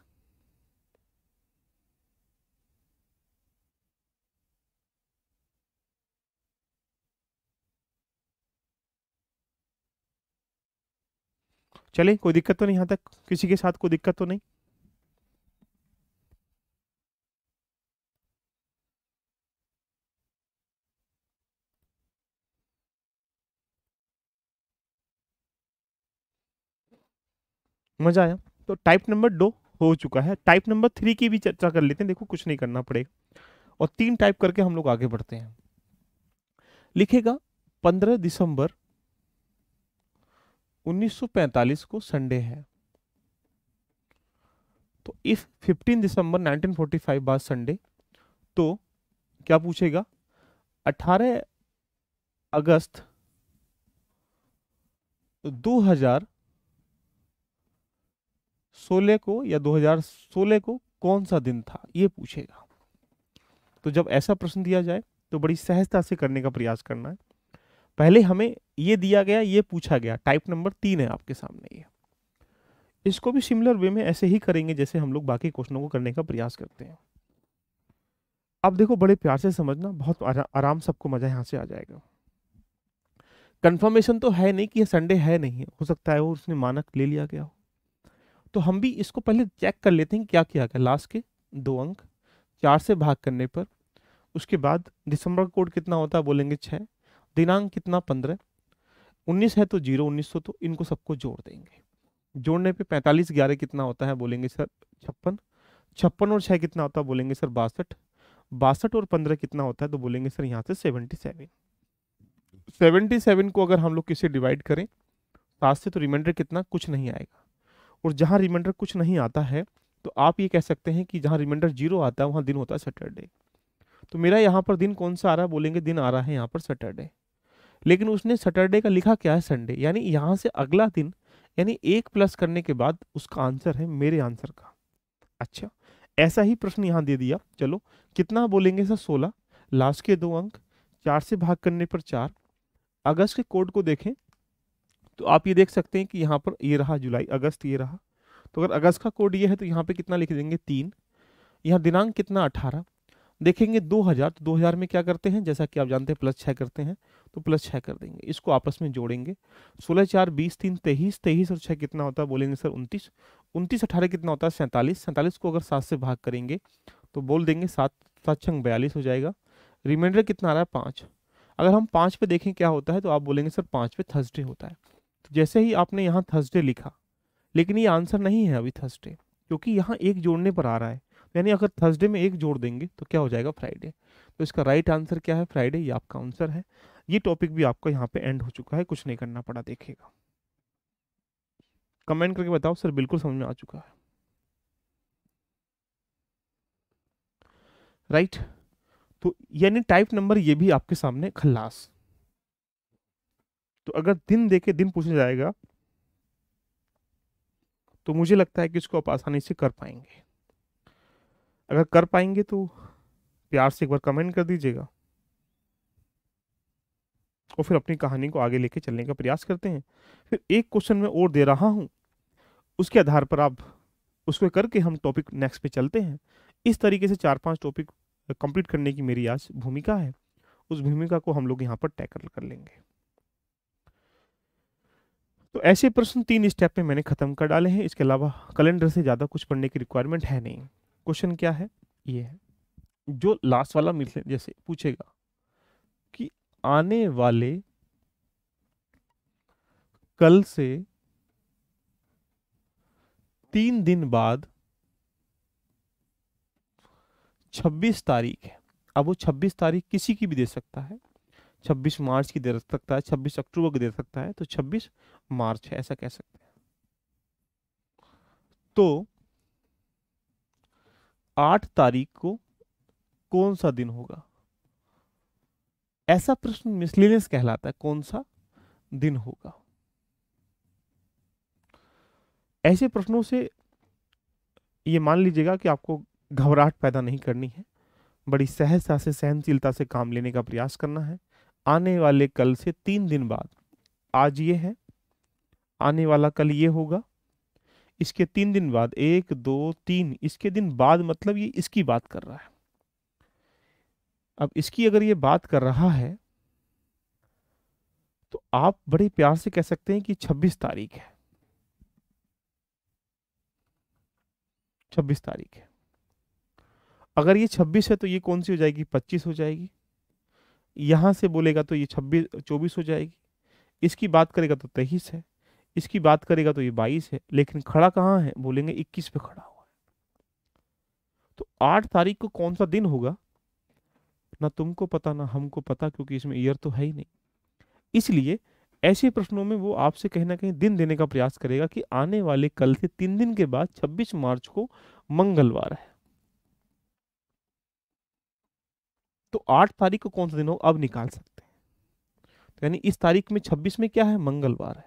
चले कोई दिक्कत तो नहीं यहां तक किसी के साथ कोई दिक्कत तो नहीं मजा आया तो टाइप नंबर दो हो चुका है टाइप नंबर थ्री की भी चर्चा कर लेते हैं देखो कुछ नहीं करना पड़ेगा और तीन टाइप करके हम लोग आगे बढ़ते हैं लिखेगा पंद्रह दिसंबर 1945 को संडे है तो इफ 15 दिसंबर 1945 बाद संडे तो क्या पूछेगा 18 अगस्त 2016 को या 2016 को कौन सा दिन था ये पूछेगा तो जब ऐसा प्रश्न दिया जाए तो बड़ी सहजता से करने का प्रयास करना है पहले हमें ये दिया गया ये पूछा गया टाइप नंबर तीन है आपके सामने ये इसको भी सिमिलर वे में ऐसे ही करेंगे जैसे हम लोग बाकी क्वेश्चनों को करने का प्रयास करते हैं अब देखो बड़े प्यार से समझना बहुत आराम सबको मजा यहाँ से आ जाएगा कंफर्मेशन तो है नहीं कि यह संडे है नहीं हो सकता है वो उसने मानक ले लिया गया हो तो हम भी इसको पहले चेक कर लेते हैं क्या किया गया लास्ट के दो अंक चार से भाग करने पर उसके बाद दिसंबर कोड कितना होता है बोलेंगे छः दिनांक कितना पंद्रह उन्नीस है तो जीरो उन्नीस सौ तो इनको सबको जोड़ देंगे जोड़ने पे पैंतालीस ग्यारह कितना होता है बोलेंगे सर छप्पन छप्पन और छः कितना होता है बोलेंगे सर बासठ बासठ और पंद्रह कितना होता है तो बोलेंगे सर यहाँ से सेवेंटी सेवन सेवेंटी सेवन को अगर हम लोग किसी डिवाइड करें सात से तो रिमाइंडर कितना कुछ नहीं आएगा और जहाँ रिमाइंडर कुछ नहीं आता है तो आप ये कह सकते हैं कि जहाँ रिमाइंडर जीरो आता है वहाँ दिन होता है सैटरडे तो मेरा यहाँ पर दिन कौन सा आ रहा है बोलेंगे दिन आ रहा है यहाँ पर सैटरडे लेकिन उसने सैटरडे का लिखा क्या है संडे यानी यहाँ से अगला दिन यानी एक प्लस करने के बाद उसका आंसर है मेरे आंसर का अच्छा ऐसा ही प्रश्न यहाँ दे दिया चलो कितना बोलेंगे सर सोलह लास्ट के दो अंक चार से भाग करने पर चार अगस्त के कोड को देखें तो आप ये देख सकते हैं कि यहाँ पर ये रहा जुलाई अगस्त ये रहा तो अगर अगस्त का कोड ये है तो यहाँ पे कितना लिख देंगे तीन यहाँ दिनांक कितना अठारह देखेंगे दो हज़ार तो दो हज़ार में क्या करते हैं जैसा कि आप जानते हैं प्लस छः करते हैं तो प्लस छः कर देंगे इसको आपस में जोड़ेंगे सोलह चार बीस तीन तेईस तेईस और छः कितना होता है बोलेंगे सर उनतीस उनतीस अठारह कितना होता है सैंतालीस सैंतालीस को अगर सात से भाग करेंगे तो बोल देंगे सात सात छंग बयालीस हो जाएगा रिमाइंडर कितना आ रहा है पाँच अगर हम पाँच पे देखें क्या होता है तो आप बोलेंगे सर पाँच पे थर्सडे होता है तो जैसे ही आपने यहाँ थर्सडे लिखा लेकिन ये आंसर नहीं है अभी थर्सडे क्योंकि यहाँ एक जोड़ने पर आ रहा है यानी अगर थर्सडे में एक जोड़ देंगे तो क्या हो जाएगा फ्राइडे तो इसका राइट आंसर क्या है फ्राइडे ये आपका आंसर है ये टॉपिक भी आपका यहाँ पे एंड हो चुका है कुछ नहीं करना पड़ा देखिएगा कमेंट करके बताओ सर बिल्कुल समझ में आ चुका है राइट right? तो यानी टाइप नंबर ये भी आपके सामने खल्लास तो अगर दिन देके दिन पूछा जाएगा तो मुझे लगता है कि इसको आप आसानी से कर पाएंगे अगर कर पाएंगे तो प्यार से एक बार कमेंट कर दीजिएगा और फिर अपनी कहानी को आगे लेके चलने का प्रयास करते हैं फिर एक क्वेश्चन में और दे रहा हूँ उसके आधार पर आप उसको करके हम टॉपिक नेक्स्ट पे चलते हैं इस तरीके से चार पांच टॉपिक कंप्लीट करने की मेरी आज भूमिका है उस भूमिका को हम लोग यहाँ पर टैकल कर लेंगे तो ऐसे प्रश्न तीन स्टेप में मैंने खत्म कर डाले हैं इसके अलावा कैलेंडर से ज़्यादा कुछ पढ़ने की रिक्वायरमेंट है नहीं क्वेश्चन क्या है ये है जो लास्ट वाला मिल जैसे पूछेगा आने वाले कल से तीन दिन बाद 26 तारीख है अब वो 26 तारीख किसी की भी दे सकता है 26 मार्च की दे सकता है 26 अक्टूबर की दे सकता है तो 26 मार्च है ऐसा कह सकते हैं तो 8 तारीख को कौन सा दिन होगा ऐसा प्रश्न मिसलिनियस कहलाता है कौन सा दिन होगा ऐसे प्रश्नों से ये मान लीजिएगा कि आपको घबराहट पैदा नहीं करनी है बड़ी सहजता से सहनशीलता से काम लेने का प्रयास करना है आने वाले कल से तीन दिन बाद आज ये है आने वाला कल ये होगा इसके तीन दिन बाद एक दो तीन इसके दिन बाद मतलब ये इसकी बात कर रहा है अब इसकी अगर ये बात कर रहा है तो आप बड़े प्यार से कह सकते हैं कि 26 तारीख है 26 तारीख है अगर ये 26 है तो ये कौन सी हो जाएगी 25 हो जाएगी यहां से बोलेगा तो ये 26 24 हो जाएगी इसकी बात करेगा तो तेईस है इसकी बात करेगा तो ये बाईस है लेकिन खड़ा कहाँ है बोलेंगे इक्कीस पे खड़ा हुआ है तो आठ तारीख को कौन सा दिन होगा ना तुमको पता ना हमको पता क्योंकि इसमें ईयर तो है ही नहीं इसलिए ऐसे प्रश्नों में वो आपसे कहीं ना कहीं दिन देने का प्रयास करेगा कि आने वाले कल से तीन दिन के बाद 26 मार्च को मंगलवार है तो आठ तारीख को कौन सा दिन हो अब निकाल सकते हैं तो यानी इस तारीख में छब्बीस में क्या है मंगलवार है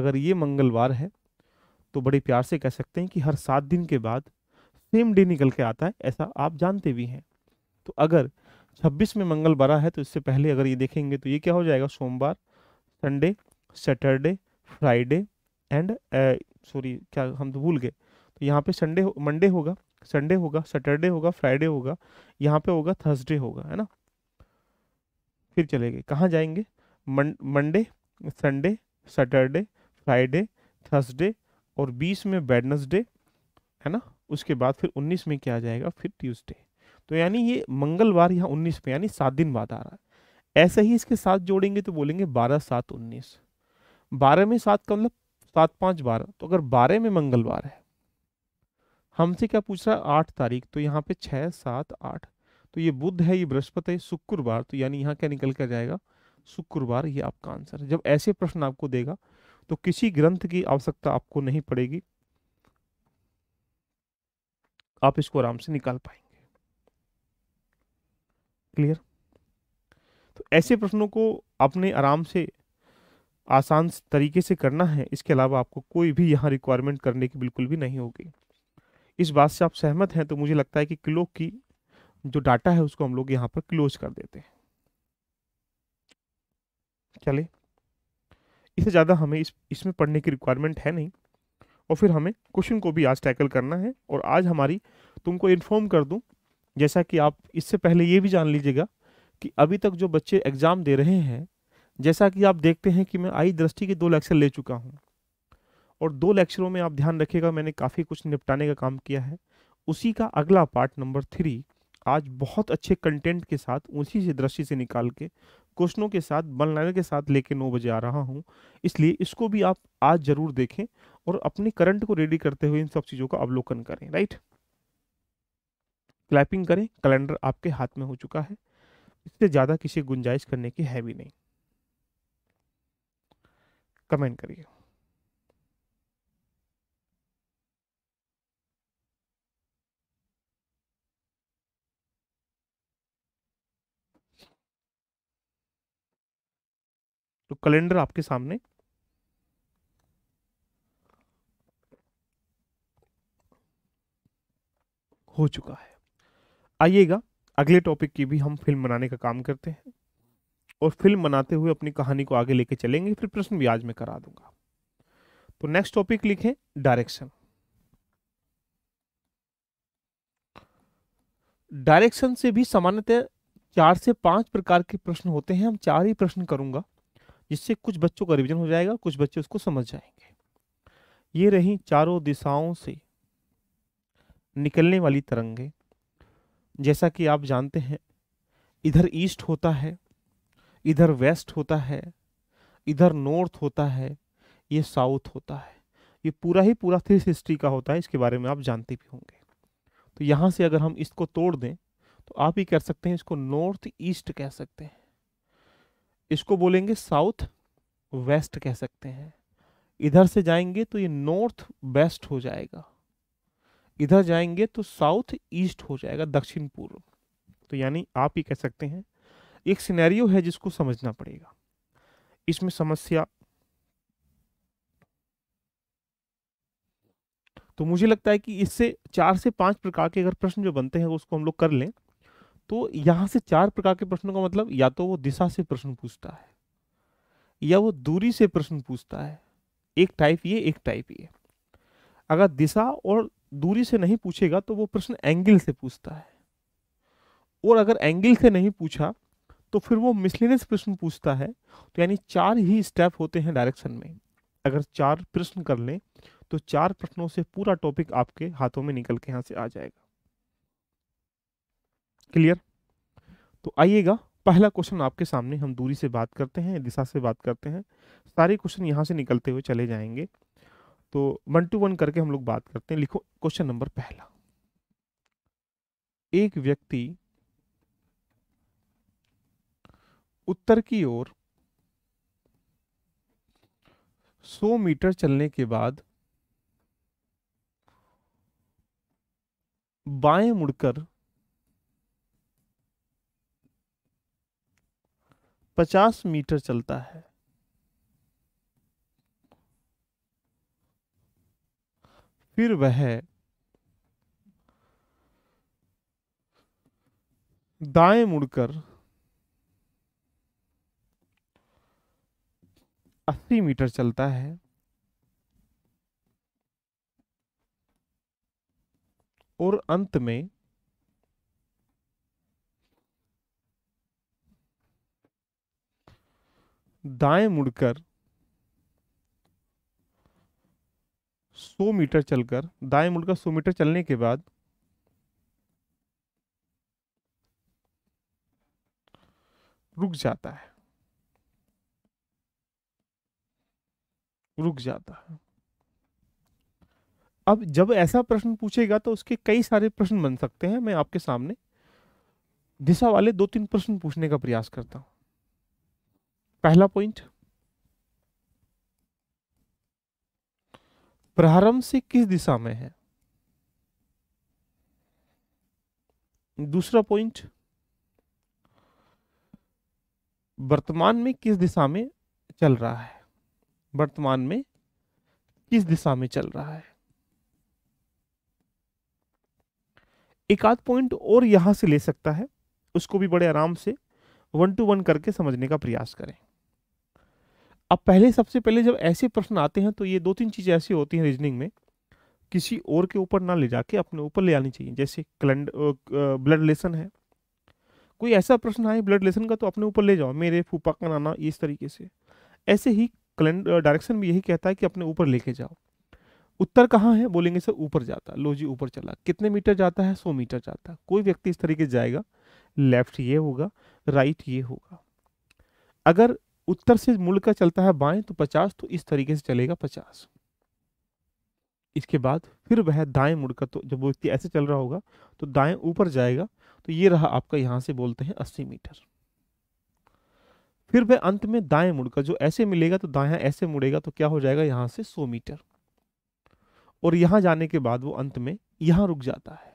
अगर ये मंगलवार है तो बड़े प्यार से कह सकते हैं कि हर सात दिन के बाद सेम डे निकल के आता है ऐसा आप जानते भी हैं तो अगर 26 में मंगल बारह है तो इससे पहले अगर ये देखेंगे तो ये क्या हो जाएगा सोमवार Sunday Saturday Friday and sorry क्या हम तो भूल गए तो यहाँ पे संडे हो, मंडे होगा संडे होगा सैटरडे होगा फ्राइडे होगा यहाँ पे होगा थर्सडे होगा है ना फिर चले गए कहाँ जाएंगे Monday Sunday Saturday Friday Thursday और बीस में वेडनेसडे है ना उसके बाद फिर उन्नीस में क्या आ जाएगा फिर ट्यूसडे तो यानी ये मंगलवार यहाँ उन्नीस पे यानी सात दिन बाद आ रहा है ऐसे ही इसके साथ जोड़ेंगे तो बोलेंगे बारह सात उन्नीस बारह में सात का मतलब सात पाँच बारह तो अगर बारह में मंगलवार है हमसे क्या पूछ रहा है आठ तारीख तो यहाँ पे छः सात आठ तो ये बुद्ध है ये बृहस्पति है शुक्रवार तो यानी यहाँ क्या निकल कर जाएगा शुक्रवार ये आपका आंसर है जब ऐसे प्रश्न आपको देगा तो किसी ग्रंथ की आवश्यकता आपको नहीं पड़ेगी आप इसको आराम से निकाल पाएंगे क्लियर तो ऐसे प्रश्नों को आपने आराम से आसान तरीके से करना है इसके अलावा आपको कोई भी यहाँ रिक्वायरमेंट करने की बिल्कुल भी नहीं होगी इस बात से आप सहमत हैं तो मुझे लगता है कि क्लो की जो डाटा है उसको हम लोग यहाँ पर क्लोज कर देते हैं चले इससे ज़्यादा हमें इस इसमें पढ़ने की रिक्वायरमेंट है नहीं और फिर हमें क्वेश्चन को भी आज टैकल करना है और आज हमारी तुमको इन्फॉर्म कर दूँ जैसा कि आप इससे पहले ये भी जान लीजिएगा कि अभी तक जो बच्चे एग्ज़ाम दे रहे हैं जैसा कि आप देखते हैं कि मैं आई दृष्टि के दो लेक्चर ले चुका हूँ और दो लेक्चरों में आप ध्यान रखिएगा मैंने काफ़ी कुछ निपटाने का काम किया है उसी का अगला पार्ट नंबर थ्री आज बहुत अच्छे कंटेंट के साथ उसी से दृष्टि से निकाल के क्वेश्चनों के साथ बन लाइन के साथ लेके नौ बजे आ रहा हूँ इसलिए इसको भी आप आज ज़रूर देखें और अपने करंट को रेडी करते हुए इन सब चीज़ों का अवलोकन करें राइट क्लैपिंग करें कैलेंडर आपके हाथ में हो चुका है इससे ज़्यादा किसी गुंजाइश करने की है भी नहीं कमेंट करिए तो कैलेंडर आपके सामने हो चुका है आइएगा अगले टॉपिक की भी हम फिल्म बनाने का काम करते हैं और फिल्म बनाते हुए अपनी कहानी को आगे लेके चलेंगे फिर प्रश्न भी आज में करा दूंगा तो नेक्स्ट टॉपिक लिखें डायरेक्शन डायरेक्शन से भी सामान्यतः चार से पांच प्रकार के प्रश्न होते हैं हम चार ही प्रश्न करूंगा जिससे कुछ बच्चों का रिविजन हो जाएगा कुछ बच्चे उसको समझ जाएंगे ये रही चारों दिशाओं से निकलने वाली तरंगे जैसा कि आप जानते हैं इधर ईस्ट होता है इधर वेस्ट होता है इधर नॉर्थ होता है ये साउथ होता है ये पूरा ही पूरा थ्री सिक्सटी का होता है इसके बारे में आप जानते भी होंगे तो यहाँ से अगर हम इसको तोड़ दें तो आप ही कह सकते हैं इसको नॉर्थ ईस्ट कह सकते हैं इसको बोलेंगे साउथ वेस्ट कह सकते हैं इधर से जाएंगे तो ये नॉर्थ वेस्ट हो जाएगा इधर जाएंगे तो साउथ ईस्ट हो जाएगा दक्षिण पूर्व तो यानी आप ये कह सकते हैं एक सिनेरियो है जिसको समझना पड़ेगा इसमें समस्या तो मुझे लगता है कि इससे चार से पांच प्रकार के अगर प्रश्न जो बनते हैं उसको हम लोग कर लें तो यहां से चार प्रकार के प्रश्नों का मतलब या तो वो दिशा से प्रश्न पूछता है या वो दूरी से प्रश्न पूछता है एक टाइप ये एक टाइप ये अगर दिशा और दूरी से नहीं पूछेगा तो वो प्रश्न एंगल से पूछता है और अगर एंगल से नहीं पूछा तो फिर वो मिसलिनियस प्रश्न पूछता है तो यानी चार ही स्टेप होते हैं डायरेक्शन में अगर चार प्रश्न कर लें तो चार प्रश्नों से पूरा टॉपिक आपके हाथों में निकल के यहां से आ जाएगा क्लियर तो आइएगा पहला क्वेश्चन आपके सामने हम दूरी से बात करते हैं दिशा से बात करते हैं सारे क्वेश्चन यहां से निकलते हुए चले जाएंगे तो वन टू वन करके हम लोग बात करते हैं लिखो क्वेश्चन नंबर पहला एक व्यक्ति उत्तर की ओर 100 मीटर चलने के बाद बाएं मुड़कर 50 मीटर चलता है फिर वह दाएं मुड़कर अस्सी मीटर चलता है और अंत में दाएं मुड़कर 100 मीटर चलकर दाएं मुड़ कर 100 मीटर चलने के बाद रुक जाता है रुक जाता है अब जब ऐसा प्रश्न पूछेगा तो उसके कई सारे प्रश्न बन सकते हैं मैं आपके सामने दिशा वाले दो तीन प्रश्न पूछने का प्रयास करता हूं पहला पॉइंट प्रारंभ से किस दिशा में है दूसरा पॉइंट वर्तमान में किस दिशा में चल रहा है वर्तमान में किस दिशा में चल रहा है एक आध पॉइंट और यहां से ले सकता है उसको भी बड़े आराम से वन टू वन करके समझने का प्रयास करें अब पहले सबसे पहले जब ऐसे प्रश्न आते हैं तो ये दो तीन चीज़ें ऐसी होती हैं रीजनिंग में किसी और के ऊपर ना ले जाके अपने ऊपर ले आनी चाहिए जैसे ब्लड लेसन है कोई ऐसा प्रश्न आए ब्लड लेसन का तो अपने ऊपर ले जाओ मेरे फूफा का नाना इस तरीके से ऐसे ही डायरेक्शन भी यही कहता है कि अपने ऊपर लेके जाओ उत्तर कहाँ है बोलेंगे सर ऊपर जाता लो जी ऊपर चला कितने मीटर जाता है सौ मीटर जाता कोई व्यक्ति इस तरीके जाएगा लेफ्ट ये होगा राइट ये होगा अगर उत्तर से मूल का चलता है बाएं तो पचास तो इस तरीके से चलेगा पचास इसके बाद फिर वह दाएं मुड़कर तो जब वो व्यक्ति ऐसे चल रहा होगा तो दाएं ऊपर जाएगा तो ये रहा आपका यहां से बोलते हैं अस्सी मीटर फिर वह अंत में दाएं मुड़कर जो ऐसे मिलेगा तो दाया ऐसे मुड़ेगा तो क्या हो जाएगा यहां से सौ मीटर और यहां जाने के बाद वो अंत में यहां रुक जाता है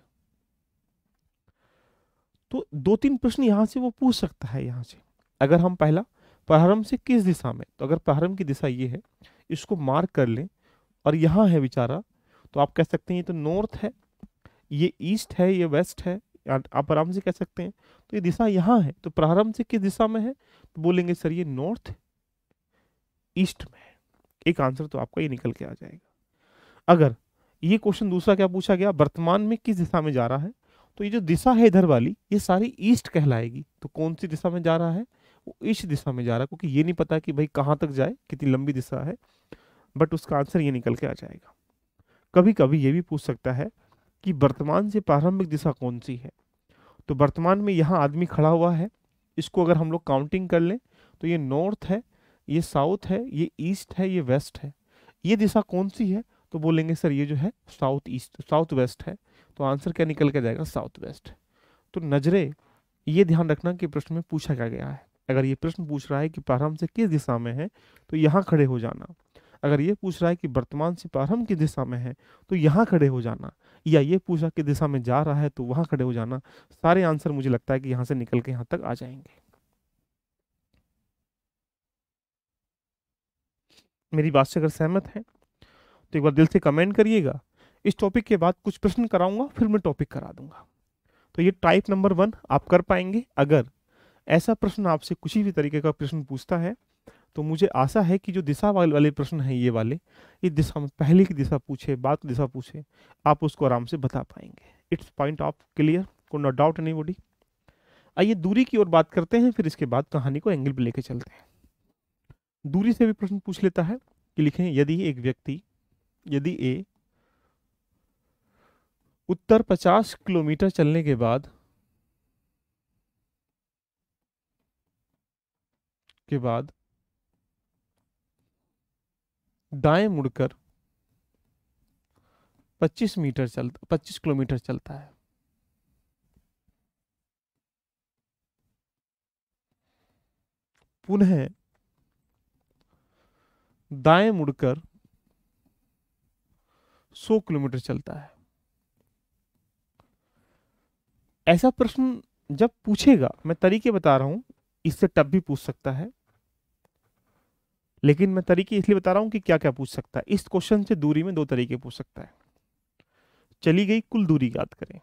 तो दो तीन प्रश्न यहां से वो पूछ सकता है यहां से अगर हम पहला प्रारंभ से किस दिशा में तो अगर प्रारंभ की दिशा ये है इसको मार्क कर लें और यहाँ है बेचारा तो आप कह सकते हैं ये तो नॉर्थ है ये ईस्ट है ये वेस्ट है आप आराम से कह सकते हैं तो ये दिशा यहाँ है तो प्रारंभ से किस दिशा में है तो बोलेंगे सर ये नॉर्थ ईस्ट में है एक आंसर तो आपका ये निकल के आ जाएगा अगर ये क्वेश्चन दूसरा क्या पूछा गया वर्तमान में किस दिशा में जा रहा है तो ये जो दिशा है इधर वाली ये सारी ईस्ट कहलाएगी तो कौन सी दिशा में जा रहा है इस दिशा में जा रहा है क्योंकि ये नहीं पता कि भाई कहाँ तक जाए कितनी लंबी दिशा है बट उसका आंसर ये निकल के आ जाएगा कभी कभी ये भी पूछ सकता है कि वर्तमान से प्रारंभिक दिशा कौन सी है तो वर्तमान में यहाँ आदमी खड़ा हुआ है इसको अगर हम लोग काउंटिंग कर लें तो ये नॉर्थ है ये साउथ है ये ईस्ट है ये वेस्ट है ये दिशा कौन सी है तो बोलेंगे सर ये जो है साउथ ईस्ट साउथ वेस्ट है तो आंसर क्या निकल के जाएगा साउथ वेस्ट तो नजरे ये ध्यान रखना कि प्रश्न में पूछा क्या गया है अगर ये प्रश्न पूछ रहा है कि प्रारंभ से किस दिशा में है तो यहाँ खड़े हो जाना अगर ये पूछ रहा है कि वर्तमान से प्रारंभ की दिशा में है तो यहाँ खड़े हो जाना या ये पूछ रहा है कि दिशा में जा रहा है तो वहाँ खड़े हो जाना सारे आंसर मुझे लगता है कि यहाँ से निकल के यहाँ तक आ जाएंगे मेरी बात से अगर सहमत है तो एक बार दिल से कमेंट करिएगा इस टॉपिक के बाद कुछ प्रश्न कराऊंगा फिर मैं टॉपिक करा दूंगा तो ये टाइप नंबर वन आप कर पाएंगे अगर ऐसा प्रश्न आपसे किसी भी तरीके का प्रश्न पूछता है तो मुझे आशा है कि जो दिशा वाले प्रश्न हैं ये वाले ये दिशा में पहले की दिशा पूछे बाद की दिशा पूछे आप उसको आराम से बता पाएंगे इट्स पॉइंट ऑफ क्लियर को नो डाउट एनी बॉडी आइए दूरी की ओर बात करते हैं फिर इसके बाद कहानी को एंगल पर लेके चलते हैं दूरी से भी प्रश्न पूछ लेता है कि लिखें यदि एक व्यक्ति यदि ए उत्तर 50 किलोमीटर चलने के बाद के बाद दाएं मुड़कर 25 मीटर चलता 25 किलोमीटर चलता है पुनः दाएं मुड़कर 100 किलोमीटर चलता है ऐसा प्रश्न जब पूछेगा मैं तरीके बता रहा हूं इससे टब भी पूछ सकता है लेकिन मैं तरीके इसलिए बता रहा हूं कि क्या क्या पूछ सकता है इस क्वेश्चन से दूरी में दो तरीके पूछ सकता है चली गई कुल दूरी याद करें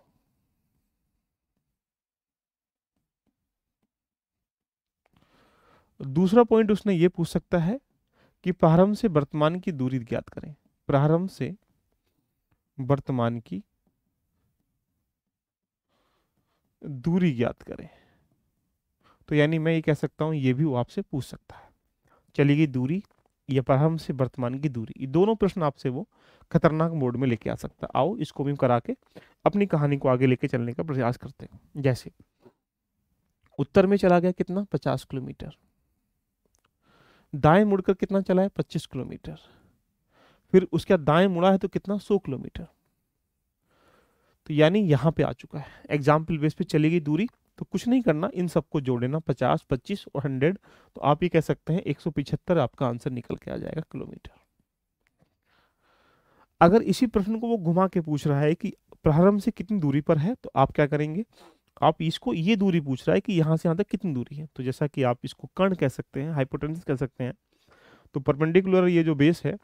दूसरा पॉइंट उसने ये पूछ सकता है कि प्रारंभ से वर्तमान की दूरी ज्ञात करें प्रारंभ से वर्तमान की दूरी ज्ञात करें तो यानी मैं ये कह सकता हूं ये भी वो आपसे पूछ सकता है चली गई दूरी या प्रारंभ से वर्तमान की दूरी ये दोनों प्रश्न आपसे वो खतरनाक मोड में लेके आ सकता आओ इसको भी करा के अपनी कहानी को आगे लेके चलने का प्रयास करते हैं जैसे उत्तर में चला गया कितना पचास किलोमीटर दाएं मुड़कर कितना चला है पच्चीस किलोमीटर फिर उसके बाद दाएं मुड़ा है तो कितना सौ किलोमीटर तो यानी यहाँ पे आ चुका है एग्जाम्पल बेस पे चली गई दूरी तो कुछ नहीं करना इन सबको जोड़ देना पचास पच्चीस और हंड्रेड तो आप ये कह सकते हैं एक सौ पिछहत्तर आपका आंसर निकल के आ जाएगा किलोमीटर अगर इसी प्रश्न को वो घुमा के पूछ रहा है कि प्रारंभ से कितनी दूरी पर है तो आप क्या करेंगे आप इसको ये दूरी पूछ रहा है कि यहाँ से यहाँ तक कितनी दूरी है तो जैसा कि आप इसको कर्ण कह सकते हैं हाइपोटेंस कह सकते हैं तो परपेंडिकुलर ये जो बेस है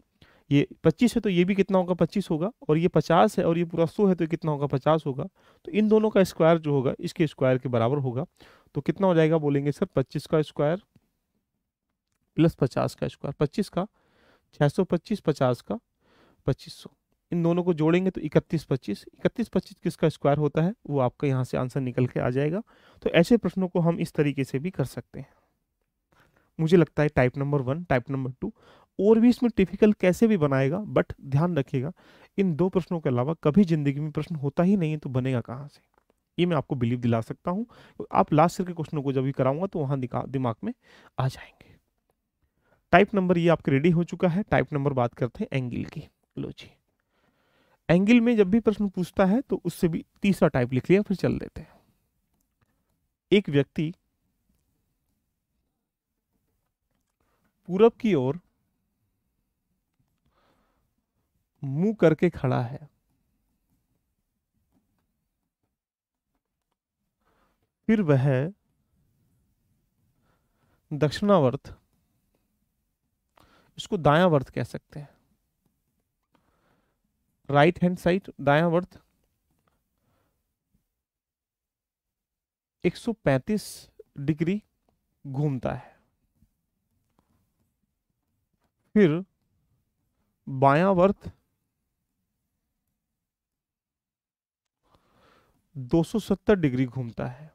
ये पच्चीस है तो ये भी कितना होगा पच्चीस होगा और ये पचास है और ये पूरा सौ है तो कितना होगा पचास होगा तो इन दोनों का स्क्वायर जो होगा इसके स्क्वायर के बराबर होगा तो कितना हो जाएगा बोलेंगे सर पच्चीस का स्क्वायर प्लस पचास का स्क्वायर पच्चीस का छः सौ पच्चीस पचास का पच्चीस सौ इन दोनों को जोड़ेंगे तो इकतीस पच्चीस इकतीस पच्चीस किसका स्क्वायर होता है वो आपका यहाँ से आंसर निकल के आ जाएगा तो ऐसे प्रश्नों को हम इस तरीके से भी कर सकते हैं मुझे लगता है type number one type number two और भी इसमें डिफिकल्ट कैसे भी बनाएगा बट ध्यान रखिएगा इन दो प्रश्नों के अलावा कभी जिंदगी में प्रश्न होता ही नहीं है तो बनेगा कहाँ से ये मैं आपको बिलीव दिला सकता हूँ आप लास्ट ईयर के क्वेश्चनों को जब भी कराऊंगा तो वहाँ दिमाग में आ जाएंगे टाइप नंबर ये आपके रेडी हो चुका है टाइप नंबर बात करते हैं एंगल की लो जी एंगल में जब भी प्रश्न पूछता है तो उससे भी तीसरा टाइप लिख लिया फिर चल देते हैं एक व्यक्ति पूरब की ओर मुंह करके खड़ा है फिर वह दक्षिणावर्त इसको दाया वर्त कह सकते हैं राइट हैंड साइड दाया वर्त 135 डिग्री घूमता है फिर बाया 270 डिग्री घूमता है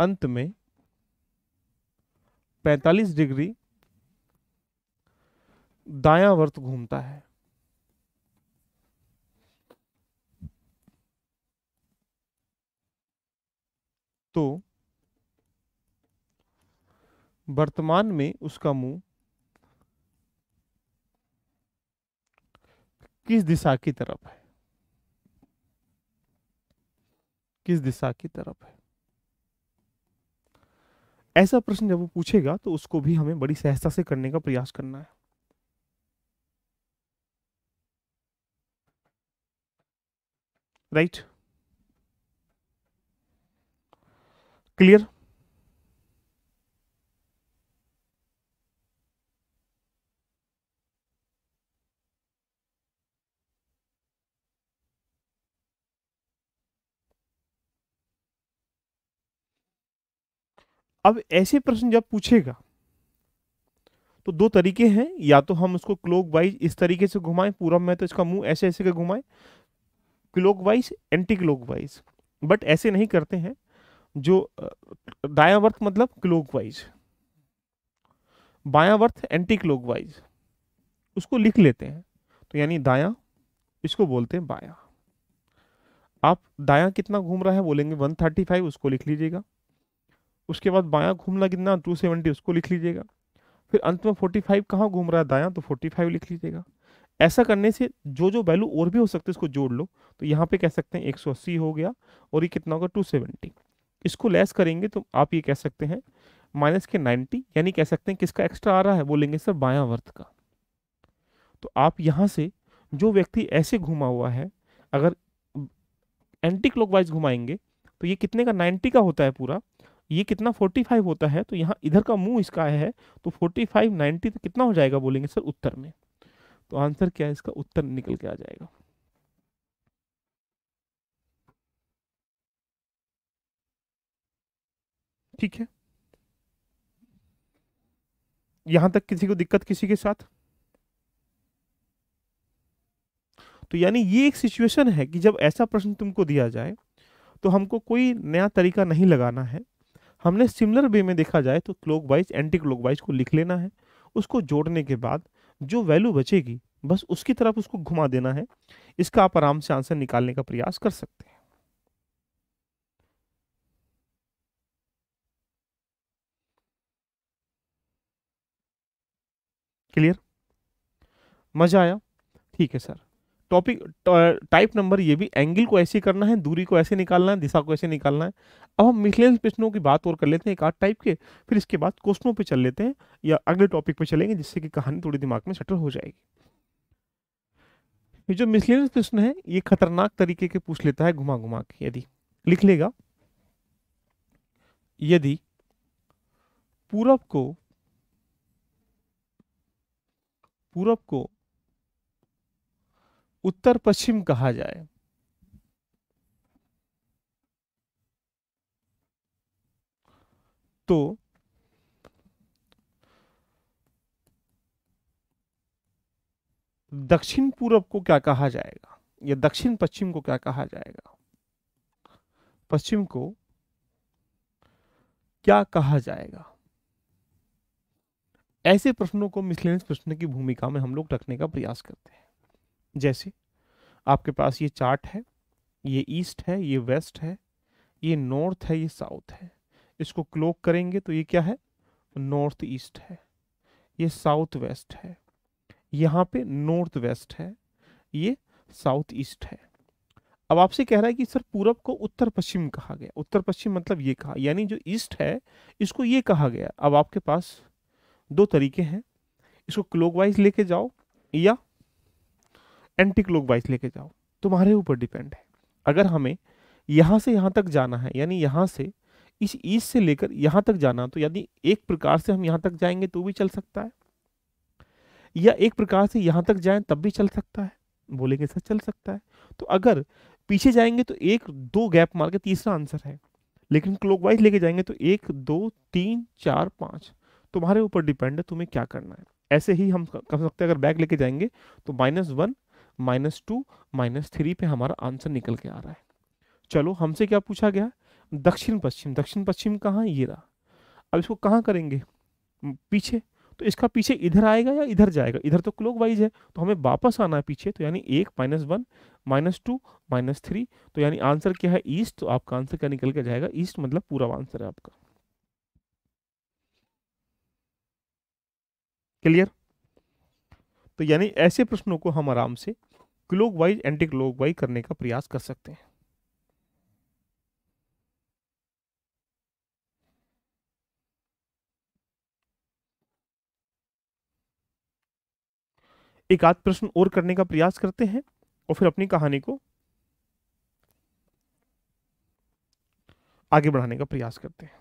अंत में 45 डिग्री दाया वर्त घूमता है तो वर्तमान में उसका मुंह किस दिशा की तरफ है किस दिशा की तरफ है ऐसा प्रश्न जब वो पूछेगा तो उसको भी हमें बड़ी सहजता से करने का प्रयास करना है राइट क्लियर अब ऐसे प्रश्न जब पूछेगा तो दो तरीके हैं या तो हम उसको क्लोक वाइज इस तरीके से घुमाएं पूरा में तो इसका मुंह ऐसे ऐसे के घुमाएं clockwise anticlockwise but ऐसे नहीं करते हैं जो दाया वर्थ मतलब क्लोक वाइज बाया वर्थ एंटी क्लोक वाइज उसको लिख लेते हैं तो यानी दाया इसको बोलते हैं बाया आप दाया कितना घूम रहा है बोलेंगे 135 उसको लिख लीजिएगा उसके बाद बायां घूमना कितना टू सेवेंटी उसको लिख लीजिएगा फिर अंत में फोर्टी फाइव कहाँ घूम रहा है दायां तो फोर्टी फाइव लिख लीजिएगा ऐसा करने से जो जो वैल्यू और भी हो सकते हैं इसको जोड़ लो तो यहाँ पे कह सकते हैं एक सौ अस्सी हो गया और ये कितना होगा टू सेवेंटी इसको लेस करेंगे तो आप ये कह सकते हैं माइनस के नाइन्टी यानी कह सकते हैं किसका एक्स्ट्रा आ रहा है बोलेंगे सर बाया वर्थ का तो आप यहाँ से जो व्यक्ति ऐसे घुमा हुआ है अगर एंटी क्लॉकवाइज घुमाएंगे तो ये कितने का नाइन्टी का होता है पूरा ये कितना 45 होता है तो यहाँ इधर का मुंह इसका है तो 45 90 तो कितना हो जाएगा बोलेंगे सर उत्तर में तो आंसर क्या है इसका उत्तर निकल के आ जाएगा ठीक है यहां तक किसी को दिक्कत किसी के साथ तो यानी ये एक सिचुएशन है कि जब ऐसा प्रश्न तुमको दिया जाए तो हमको कोई नया तरीका नहीं लगाना है हमने सिमिलर वे में देखा जाए तो clockwise anticlockwise को लिख लेना है उसको जोड़ने के बाद जो वैल्यू बचेगी बस उसकी तरफ उसको घुमा देना है इसका आप आराम से आंसर निकालने का प्रयास कर सकते हैं क्लियर मजा आया ठीक है सर टॉपिक टाइप नंबर ये भी एंगल को ऐसे करना है दूरी को ऐसे निकालना है दिशा को ऐसे निकालना है अब हम मिसलेंस प्रश्नों की बात और कर लेते हैं एक आठ टाइप के फिर इसके बाद क्वेश्चनों पे चल लेते हैं या अगले टॉपिक पे चलेंगे जिससे कि कहानी थोड़ी दिमाग में सेटल हो जाएगी ये जो मिसलेनियस प्रश्न है ये खतरनाक तरीके के पूछ लेता है घुमा घुमा के यदि लिख लेगा यदि पूरब को पूरब को उत्तर पश्चिम कहा जाए तो दक्षिण पूर्व को क्या कहा जाएगा या दक्षिण पश्चिम को क्या कहा जाएगा पश्चिम को क्या कहा जाएगा ऐसे प्रश्नों को मिसलेनियस प्रश्न की भूमिका में हम लोग रखने का प्रयास करते हैं जैसे आपके पास ये चार्ट है ये ईस्ट है ये वेस्ट है ये नॉर्थ है ये साउथ है इसको क्लोक करेंगे तो ये क्या है नॉर्थ ईस्ट है ये साउथ वेस्ट है यहाँ पे नॉर्थ वेस्ट है ये साउथ ईस्ट है अब आपसे कह रहा है कि सर पूरब को उत्तर पश्चिम कहा गया उत्तर पश्चिम मतलब ये कहा यानी जो ईस्ट है इसको ये कहा गया अब आपके पास दो तरीके हैं इसको क्लोकवाइज लेके जाओ या एंटी वाइज लेके जाओ तुम्हारे ऊपर डिपेंड है अगर हमें यहाँ से यहाँ तक जाना है यानी यहाँ से इस ईस्ट से लेकर यहाँ तक जाना तो यदि एक प्रकार से हम यहाँ तक जाएंगे तो भी चल सकता है या एक प्रकार से यहाँ तक जाएं तब भी चल सकता है बोलेंगे सर चल सकता है तो अगर पीछे जाएंगे तो एक दो गैप मार के तीसरा आंसर है लेकिन वाइज लेके जाएंगे तो एक दो तीन चार पाँच तुम्हारे ऊपर डिपेंड है तुम्हें क्या करना है ऐसे ही हम कर सकते हैं अगर बैग लेके जाएंगे तो minus one minus two minus three पे हमारा आंसर निकल के आ रहा है चलो हमसे क्या पूछा गया दक्षिण पश्चिम दक्षिण पश्चिम कहाँ ये रहा अब इसको कहाँ करेंगे पीछे तो इसका पीछे इधर आएगा या इधर जाएगा इधर तो क्लोक वाइज है तो हमें वापस आना है पीछे तो यानी एक minus one minus two minus three तो यानी आंसर क्या है ईस्ट तो आपका आंसर क्या निकल के जाएगा ईस्ट मतलब पूरा आंसर है आपका क्लियर तो यानी ऐसे प्रश्नों को हम आराम से clockwise anticlockwise करने का प्रयास कर सकते हैं एक आध प्रश्न और करने का प्रयास करते हैं और फिर अपनी कहानी को आगे बढ़ाने का प्रयास करते हैं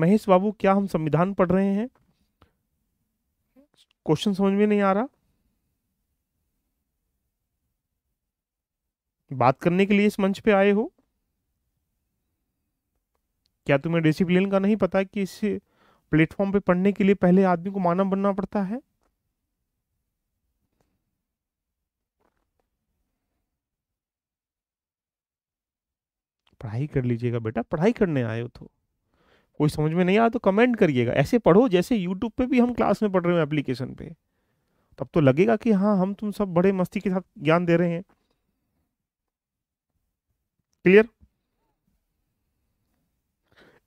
महेश बाबू क्या हम संविधान पढ़ रहे हैं क्वेश्चन समझ में नहीं आ रहा बात करने के लिए इस मंच पे आए हो क्या तुम्हें डिसिप्लिन का नहीं पता कि इस प्लेटफॉर्म पे पढ़ने के लिए पहले आदमी को मानव बनना पड़ता है पढ़ाई कर लीजिएगा बेटा पढ़ाई करने आए हो तो कोई समझ में नहीं आया तो कमेंट करिएगा ऐसे पढ़ो जैसे यूट्यूब पे भी हम क्लास में पढ़ रहे हैं एप्लीकेशन पे तब तो लगेगा कि हाँ हम तुम सब बड़े मस्ती के साथ ज्ञान दे रहे हैं क्लियर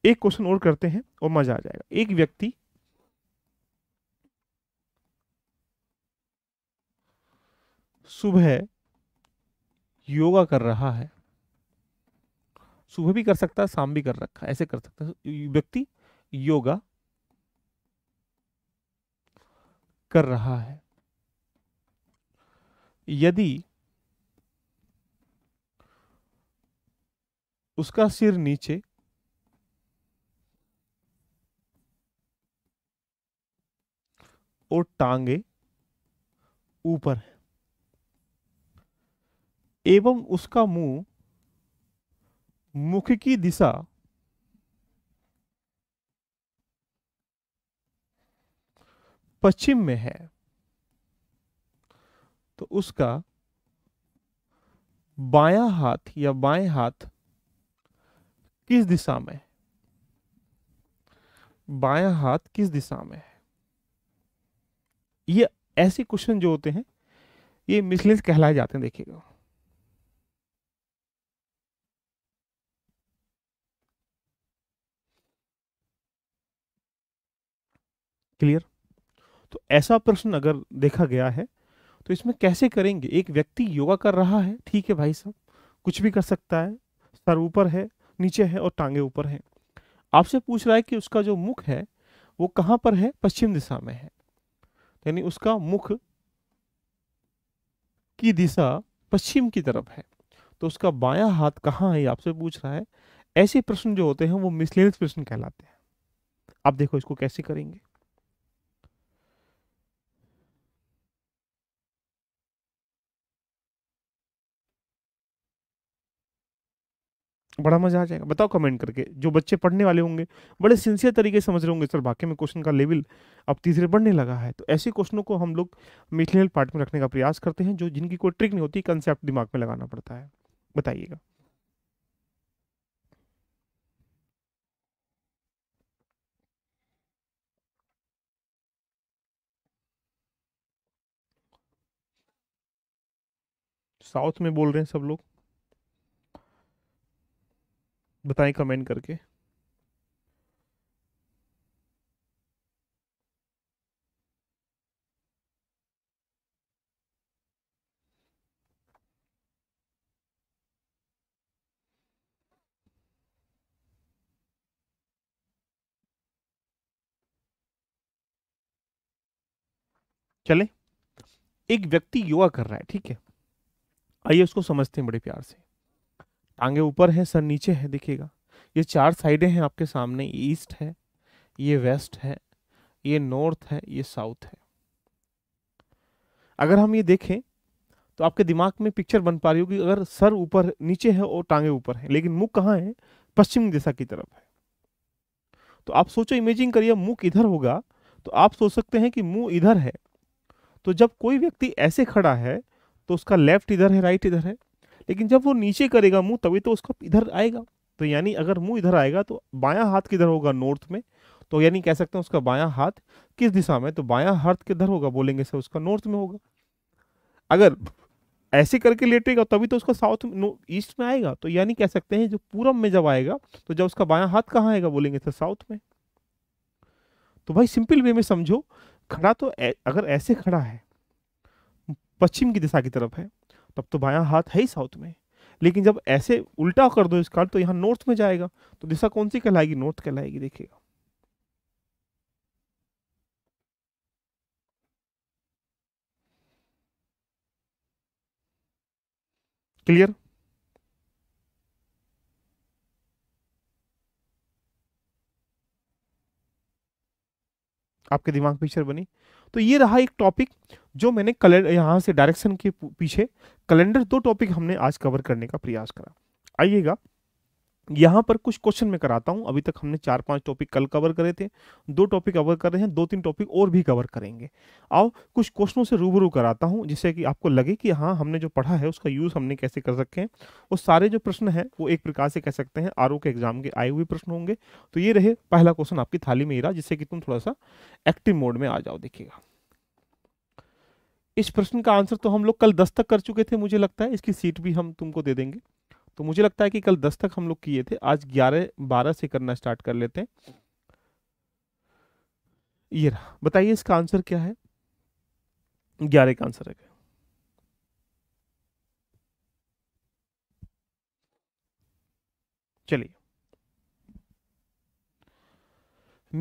एक क्वेश्चन और करते हैं और मजा आ जाएगा एक व्यक्ति सुबह योगा कर रहा है सुबह भी कर सकता है शाम भी कर रखा है ऐसे कर सकता है व्यक्ति योगा कर रहा है यदि उसका सिर नीचे और टांगे ऊपर है एवं उसका मुंह मुख की दिशा पश्चिम में है तो उसका बाया हाथ या बाएं हाथ किस दिशा में बाया हाथ किस दिशा में है ये ऐसे क्वेश्चन जो होते हैं ये मिसलेस कहलाए जाते हैं देखिएगा क्लियर तो ऐसा प्रश्न अगर देखा गया है तो इसमें कैसे करेंगे एक व्यक्ति योगा कर रहा है ठीक है भाई साहब कुछ भी कर सकता है सर ऊपर है नीचे है और टांगे ऊपर हैं आपसे पूछ रहा है कि उसका जो मुख है वो कहाँ पर है पश्चिम दिशा में है यानी उसका मुख की दिशा पश्चिम की तरफ है तो उसका बायां हाथ कहां है आपसे पूछ रहा है ऐसे प्रश्न जो होते हैं वो मिसलेनियस प्रश्न कहलाते हैं आप देखो इसको कैसे करेंगे बड़ा मजा आ जाएगा बताओ कमेंट करके जो बच्चे पढ़ने वाले होंगे बड़े सिंसियर तरीके से समझ रहे होंगे सर वाकई में क्वेश्चन का लेवल अब तीसरे बढ़ने लगा है तो ऐसे क्वेश्चनों को हम लोग मिथलेल पार्ट में रखने का प्रयास करते हैं जो जिनकी कोई ट्रिक नहीं होती कंसेप्ट दिमाग में लगाना पड़ता है बताइएगा साउथ में बोल रहे हैं सब लोग बताएं कमेंट करके चले एक व्यक्ति योगा कर रहा है ठीक है आइए उसको समझते हैं बड़े प्यार से टांगे ऊपर है सर नीचे है देखिएगा ये चार साइडें हैं आपके सामने ईस्ट है ये वेस्ट है ये नॉर्थ है ये साउथ है अगर हम ये देखें तो आपके दिमाग में पिक्चर बन पा रही होगी अगर सर ऊपर नीचे है और टांगे ऊपर है लेकिन मुख कहाँ है पश्चिम दिशा की तरफ है तो आप सोचो इमेजिंग करिए मुख इधर होगा तो आप सोच सकते हैं कि मुंह इधर है तो जब कोई व्यक्ति ऐसे खड़ा है तो उसका लेफ्ट इधर है राइट इधर है लेकिन जब वो नीचे करेगा मुंह तभी तो उसका इधर आएगा तो यानी अगर मुंह इधर आएगा तो बायां हाथ किधर होगा नॉर्थ में तो यानी कह सकते हैं उसका बायां हाथ किस दिशा में तो बायां हाथ किधर होगा बोलेंगे सर उसका नॉर्थ में होगा अगर ऐसे करके लेटेगा तभी तो उसका साउथ में ईस्ट में आएगा तो यानी कह सकते हैं जो पूरब में जब आएगा तो जब उसका बायां हाथ कहाँ आएगा बोलेंगे सर साउथ में तो भाई सिंपल वे में समझो खड़ा तो अगर ऐसे खड़ा है पश्चिम की दिशा की तरफ है तब तो बायां हाथ है ही साउथ में लेकिन जब ऐसे उल्टा कर दो इस कार्ड तो यहाँ नॉर्थ में जाएगा तो दिशा कौन सी कहलाएगी नॉर्थ कहलाएगी देखिएगा क्लियर आपके दिमाग पिक्चर बनी तो ये रहा एक टॉपिक जो मैंने कलर यहाँ से डायरेक्शन के पीछे कैलेंडर दो टॉपिक हमने आज कवर करने का प्रयास करा आइएगा यहाँ पर कुछ क्वेश्चन मैं कराता हूँ अभी तक हमने चार पांच टॉपिक कल कवर करे थे दो टॉपिक कवर कर रहे हैं दो तीन टॉपिक और भी कवर करेंगे आओ कुछ क्वेश्चनों से रूबरू कराता हूँ जिससे कि आपको लगे कि हाँ हमने जो पढ़ा है उसका यूज़ हमने कैसे कर सकते हैं वो सारे जो प्रश्न हैं वो एक प्रकार से कह सकते हैं आर के एग्जाम के आए हुए प्रश्न होंगे तो ये रहे पहला क्वेश्चन आपकी थाली में ही रहा जिससे कि तुम थोड़ा सा एक्टिव मोड में आ जाओ देखिएगा इस प्रश्न का आंसर तो हम लोग कल दस तक कर चुके थे मुझे लगता है इसकी सीट भी हम तुमको दे देंगे तो मुझे लगता है कि कल दस तक हम लोग किए थे आज ग्यारह बारह से करना स्टार्ट कर लेते हैं ये रहा बताइए इसका आंसर क्या है ग्यारह का आंसर है चलिए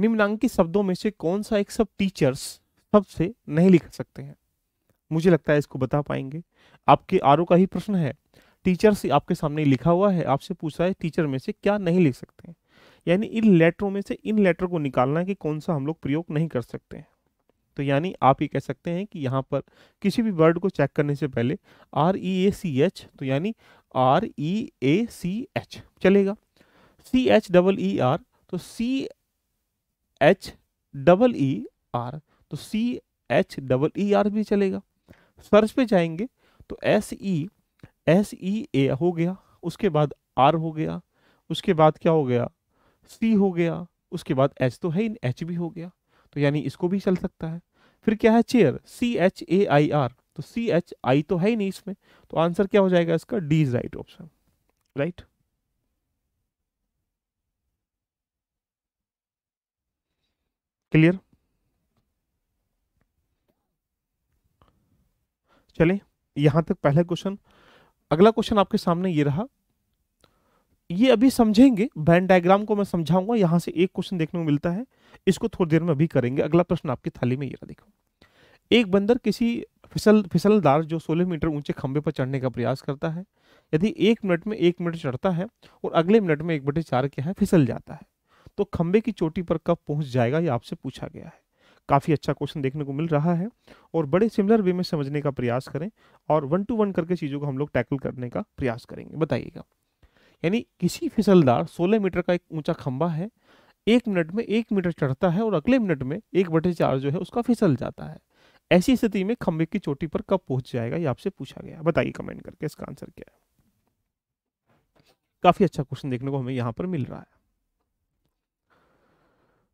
निम्नांकित शब्दों में से कौन सा एक सब टीचर्स सबसे नहीं लिख सकते हैं मुझे लगता है इसको बता पाएंगे आपके आर का ही प्रश्न है टीचर से आपके सामने लिखा हुआ है आपसे पूछा है टीचर में से क्या नहीं लिख सकते यानी इन लेटरों में से इन लेटर को निकालना है कि कौन सा हम लोग प्रयोग नहीं कर सकते हैं तो यानी आप ये कह सकते हैं कि यहाँ पर किसी भी वर्ड को चेक करने से पहले आर ई ए सी एच तो यानी आर ई ए सी एच चलेगा C H double E R तो C H double E R तो C H double E R भी चलेगा सर्च पे जाएंगे तो एस ई एस ई ए हो गया उसके बाद आर हो गया उसके बाद क्या हो गया सी हो गया उसके बाद एच तो है इन एच भी हो गया तो यानी इसको भी चल सकता है फिर क्या है chair C H A I R तो सी एच आई तो है ही नहीं इसमें तो आंसर क्या हो जाएगा इसका D is right option right clear चले यहां तक पहला क्वेश्चन अगला क्वेश्चन आपके सामने ये रहा ये अभी समझेंगे बैन डायग्राम को मैं समझाऊंगा यहाँ से एक क्वेश्चन देखने को मिलता है इसको थोड़ी देर में अभी करेंगे अगला प्रश्न आपकी थाली में ये रहा देखो एक बंदर किसी फिसल फिसलदार जो 16 मीटर ऊंचे खंभे पर चढ़ने का प्रयास करता है यदि एक मिनट में एक मिनट चढ़ता है और अगले मिनट में एक बटे चार क्या है फिसल जाता है तो खंबे की चोटी पर कब पहुंच जाएगा ये आपसे पूछा गया है काफ़ी अच्छा क्वेश्चन देखने को मिल रहा है और बड़े सिमिलर वे में समझने का प्रयास करें और वन टू वन करके चीज़ों को हम लोग टैकल करने का प्रयास करेंगे बताइएगा यानी किसी फिसलदार 16 मीटर का एक ऊंचा खंबा है एक मिनट में एक मीटर चढ़ता है और अगले मिनट में एक बटे चार जो है उसका फिसल जाता है ऐसी स्थिति में खंबे की चोटी पर कब पहुंच जाएगा ये आपसे पूछा गया बताइए कमेंट करके इसका आंसर क्या है काफ़ी अच्छा क्वेश्चन देखने को हमें यहाँ पर मिल रहा है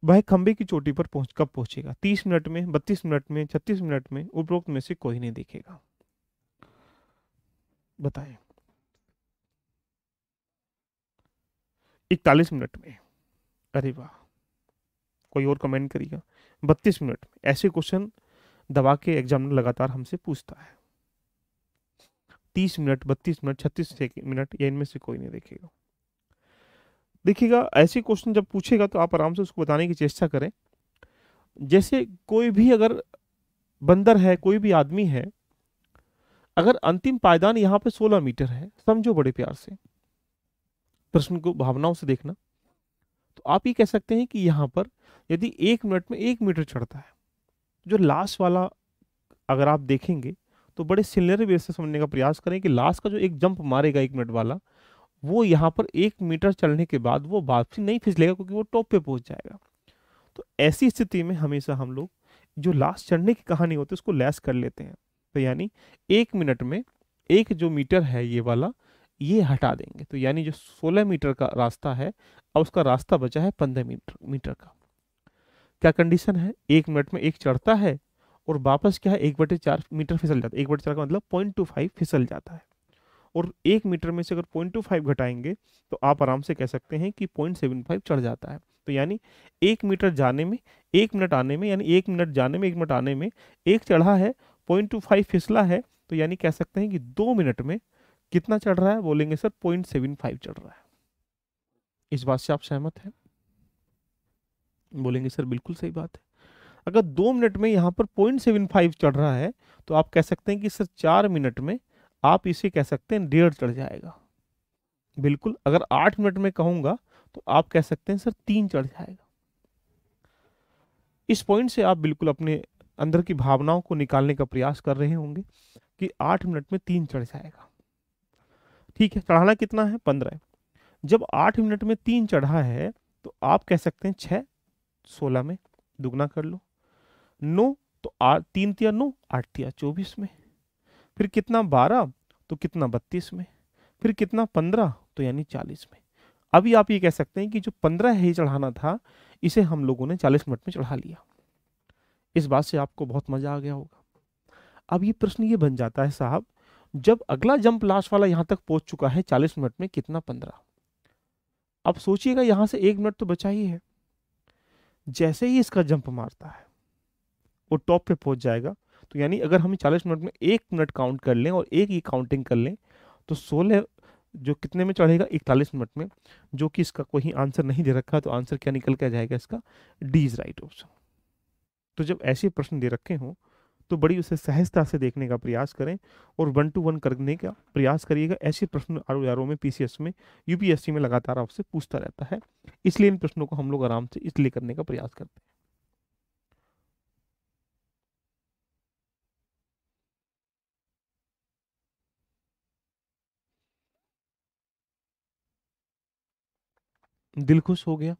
वह खंबे की चोटी पर पहुंच कब पहुंचेगा तीस मिनट में बत्तीस मिनट में छत्तीस मिनट में उपरोक्त में से कोई नहीं देखेगा बताएं इकतालीस मिनट में अरे वाह कोई और कमेंट करिएगा बत्तीस मिनट में ऐसे क्वेश्चन दबा के एग्जामिनर लगातार हमसे पूछता है तीस मिनट बत्तीस मिनट छत्तीस मिनट या इनमें से कोई नहीं देखेगा देखिएगा ऐसे क्वेश्चन जब पूछेगा तो आप आराम से उसको बताने की चेष्टा करें जैसे कोई भी अगर बंदर है कोई भी आदमी है अगर अंतिम पायदान यहाँ पे 16 मीटर है समझो बड़े प्यार से प्रश्न को भावनाओं से देखना तो आप ये कह सकते हैं कि यहां पर यदि एक मिनट में एक मीटर चढ़ता है जो लास्ट वाला अगर आप देखेंगे तो बड़े सिलनरी बेस से समझने का प्रयास करें कि लास्ट का जो एक जंप मारेगा एक मिनट वाला वो यहाँ पर एक मीटर चलने के बाद वो वापसी नहीं फिसलेगा क्योंकि वो टॉप पे पहुँच जाएगा तो ऐसी स्थिति में हमेशा हम लोग जो लास्ट चढ़ने की कहानी होती है उसको लैस कर लेते हैं तो यानी एक मिनट में एक जो मीटर है ये वाला ये हटा देंगे तो यानी जो 16 मीटर का रास्ता है अब उसका रास्ता बचा है 15 मीटर मीटर का क्या कंडीशन है एक मिनट में एक चढ़ता है और वापस क्या है एक बटे चार मीटर फिसल जाता है एक बटे चार का मतलब पॉइंट टू फाइव फिसल जाता है और एक मीटर में से अगर पॉइंट टू फाइव घटाएंगे तो आप आराम से कह सकते हैं कि पॉइंट सेवन फाइव चढ़ जाता है तो यानी एक मीटर जाने में एक मिनट आने में यानी एक मिनट जाने में एक मिनट आने में एक चढ़ा है पॉइंट टू फाइव फिसला है तो यानी कह सकते हैं कि दो मिनट में कितना चढ़ रहा है बोलेंगे सर पॉइंट सेवन फाइव चढ़ रहा है इस बात से आप सहमत हैं बोलेंगे सर बिल्कुल सही बात है अगर दो मिनट में यहाँ पर पॉइंट सेवन फाइव चढ़ रहा है तो आप कह सकते हैं कि सर चार मिनट में आप इसे कह सकते हैं डेढ़ चढ़ जाएगा बिल्कुल अगर आठ मिनट में कहूंगा तो आप कह सकते हैं सर तीन चढ़ जाएगा इस पॉइंट से आप बिल्कुल अपने अंदर की भावनाओं को निकालने का प्रयास कर रहे होंगे कि आठ मिनट में तीन चढ़ जाएगा ठीक है चढ़ाना कितना है पंद्रह जब आठ मिनट में तीन चढ़ा है तो आप कह सकते हैं छः सोलह में दुगना कर लो नौ तो आठ तीन तिया नौ आठ तिया चौबीस में फिर कितना बारह तो कितना बत्तीस में फिर कितना पंद्रह तो यानी चालीस में अभी आप ये कह सकते हैं कि जो पंद्रह ही चढ़ाना था इसे हम लोगों ने चालीस मिनट में चढ़ा लिया इस बात से आपको बहुत मजा आ गया होगा अब ये प्रश्न ये बन जाता है साहब जब अगला जंप लास्ट वाला यहां तक पहुंच चुका है चालीस मिनट में कितना पंद्रह अब सोचिएगा यहां से एक मिनट तो बचा ही है जैसे ही इसका जंप मारता है वो टॉप पे पहुंच जाएगा तो यानी अगर हम चालीस मिनट में एक मिनट काउंट कर लें और एक ही काउंटिंग कर लें तो सोलह जो कितने में चढ़ेगा इकतालीस मिनट में जो कि इसका कोई आंसर नहीं दे रखा तो आंसर क्या निकल के जाएगा इसका डी इज़ राइट ऑप्शन तो जब ऐसे प्रश्न दे रखे हों तो बड़ी उसे सहजता से देखने का प्रयास करें और वन टू वन करने का प्रयास करिएगा ऐसे प्रश्न आर आर में पीसीएस में यूपीएससी में लगातार आपसे पूछता रहता है इसलिए इन प्रश्नों को हम लोग आराम से इसलिए करने का प्रयास करते हैं दिल खुश हो गया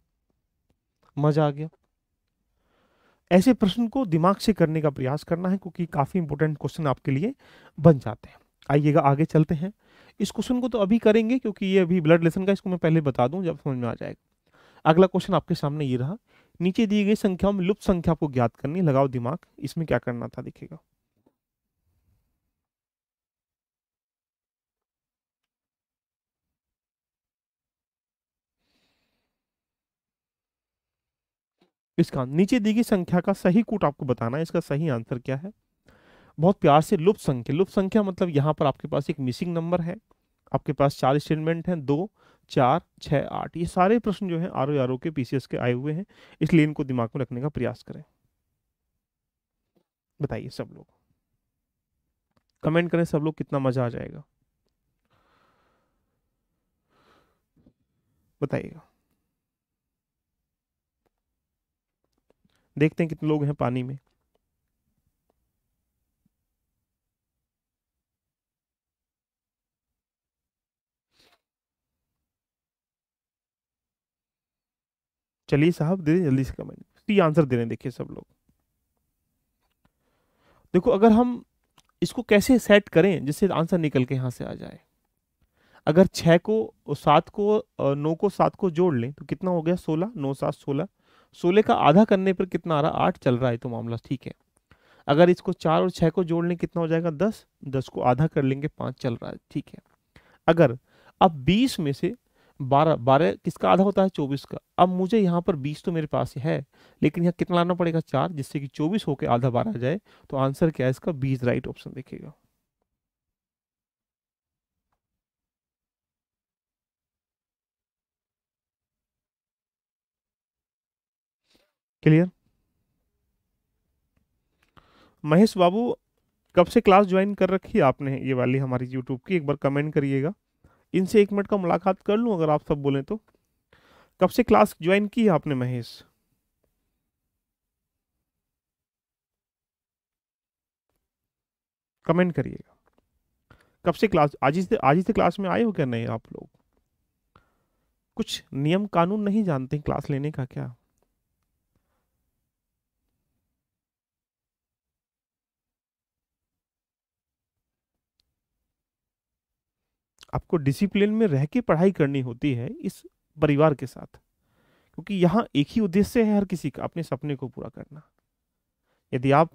मजा आ गया ऐसे प्रश्न को दिमाग से करने का प्रयास करना है क्योंकि काफ़ी इंपोर्टेंट क्वेश्चन आपके लिए बन जाते हैं आइएगा आगे चलते हैं इस क्वेश्चन को तो अभी करेंगे क्योंकि ये अभी ब्लड लेसन का इसको मैं पहले बता दूं जब समझ में आ जाएगा अगला क्वेश्चन आपके सामने ये रहा नीचे दी गई संख्याओं में लुप्त संख्या को ज्ञात करनी लगाओ दिमाग इसमें क्या करना था दिखेगा इसका नीचे दी गई संख्या का सही कूट आपको बताना है इसका सही आंसर क्या है बहुत प्यार से लुप्त संख्या लुप्त संख्या मतलब यहाँ पर आपके पास एक मिसिंग नंबर है आपके पास चार स्टेटमेंट हैं दो चार छः आठ ये सारे प्रश्न जो है आर ओ आर के पीसीएस के आए हुए हैं इसलिए इनको दिमाग में रखने का प्रयास करें बताइए सब लोग कमेंट करें सब लोग कितना मजा आ जाएगा बताइएगा देखते हैं कितने लोग हैं पानी में चलिए साहब दे जल्दी से कमेंट सी आंसर दे रहे हैं देखिए सब लोग देखो अगर हम इसको कैसे सेट करें जिससे आंसर निकल के यहां से आ जाए अगर छह को सात को नौ को सात को जोड़ लें तो कितना हो गया सोलह नौ सात सोलह सोलह का आधा करने पर कितना आ रहा आठ चल रहा है तो मामला ठीक है अगर इसको चार और छः को जोड़ लें कितना हो जाएगा दस दस को आधा कर लेंगे पाँच चल रहा है ठीक है अगर अब बीस में से बारह बारह किसका आधा होता है चौबीस का अब मुझे यहाँ पर बीस तो मेरे पास है लेकिन यहाँ कितना लाना पड़ेगा चार जिससे कि चौबीस होकर आधा बारह आ जाए तो आंसर क्या है इसका बीस राइट ऑप्शन देखेगा क्लियर महेश बाबू कब से क्लास ज्वाइन कर रखी है आपने ये वाली हमारी यूट्यूब की एक बार कमेंट करिएगा इनसे एक मिनट का मुलाकात कर लूँ अगर आप सब बोलें तो कब से क्लास ज्वाइन की है आपने महेश कमेंट करिएगा कब से क्लास आज ही से आज ही से क्लास में आए हो क्या नहीं आप लोग कुछ नियम कानून नहीं जानते क्लास लेने का क्या आपको डिसिप्लिन में रह के पढ़ाई करनी होती है इस परिवार के साथ क्योंकि यहाँ एक ही उद्देश्य है हर किसी का अपने सपने को पूरा करना यदि आप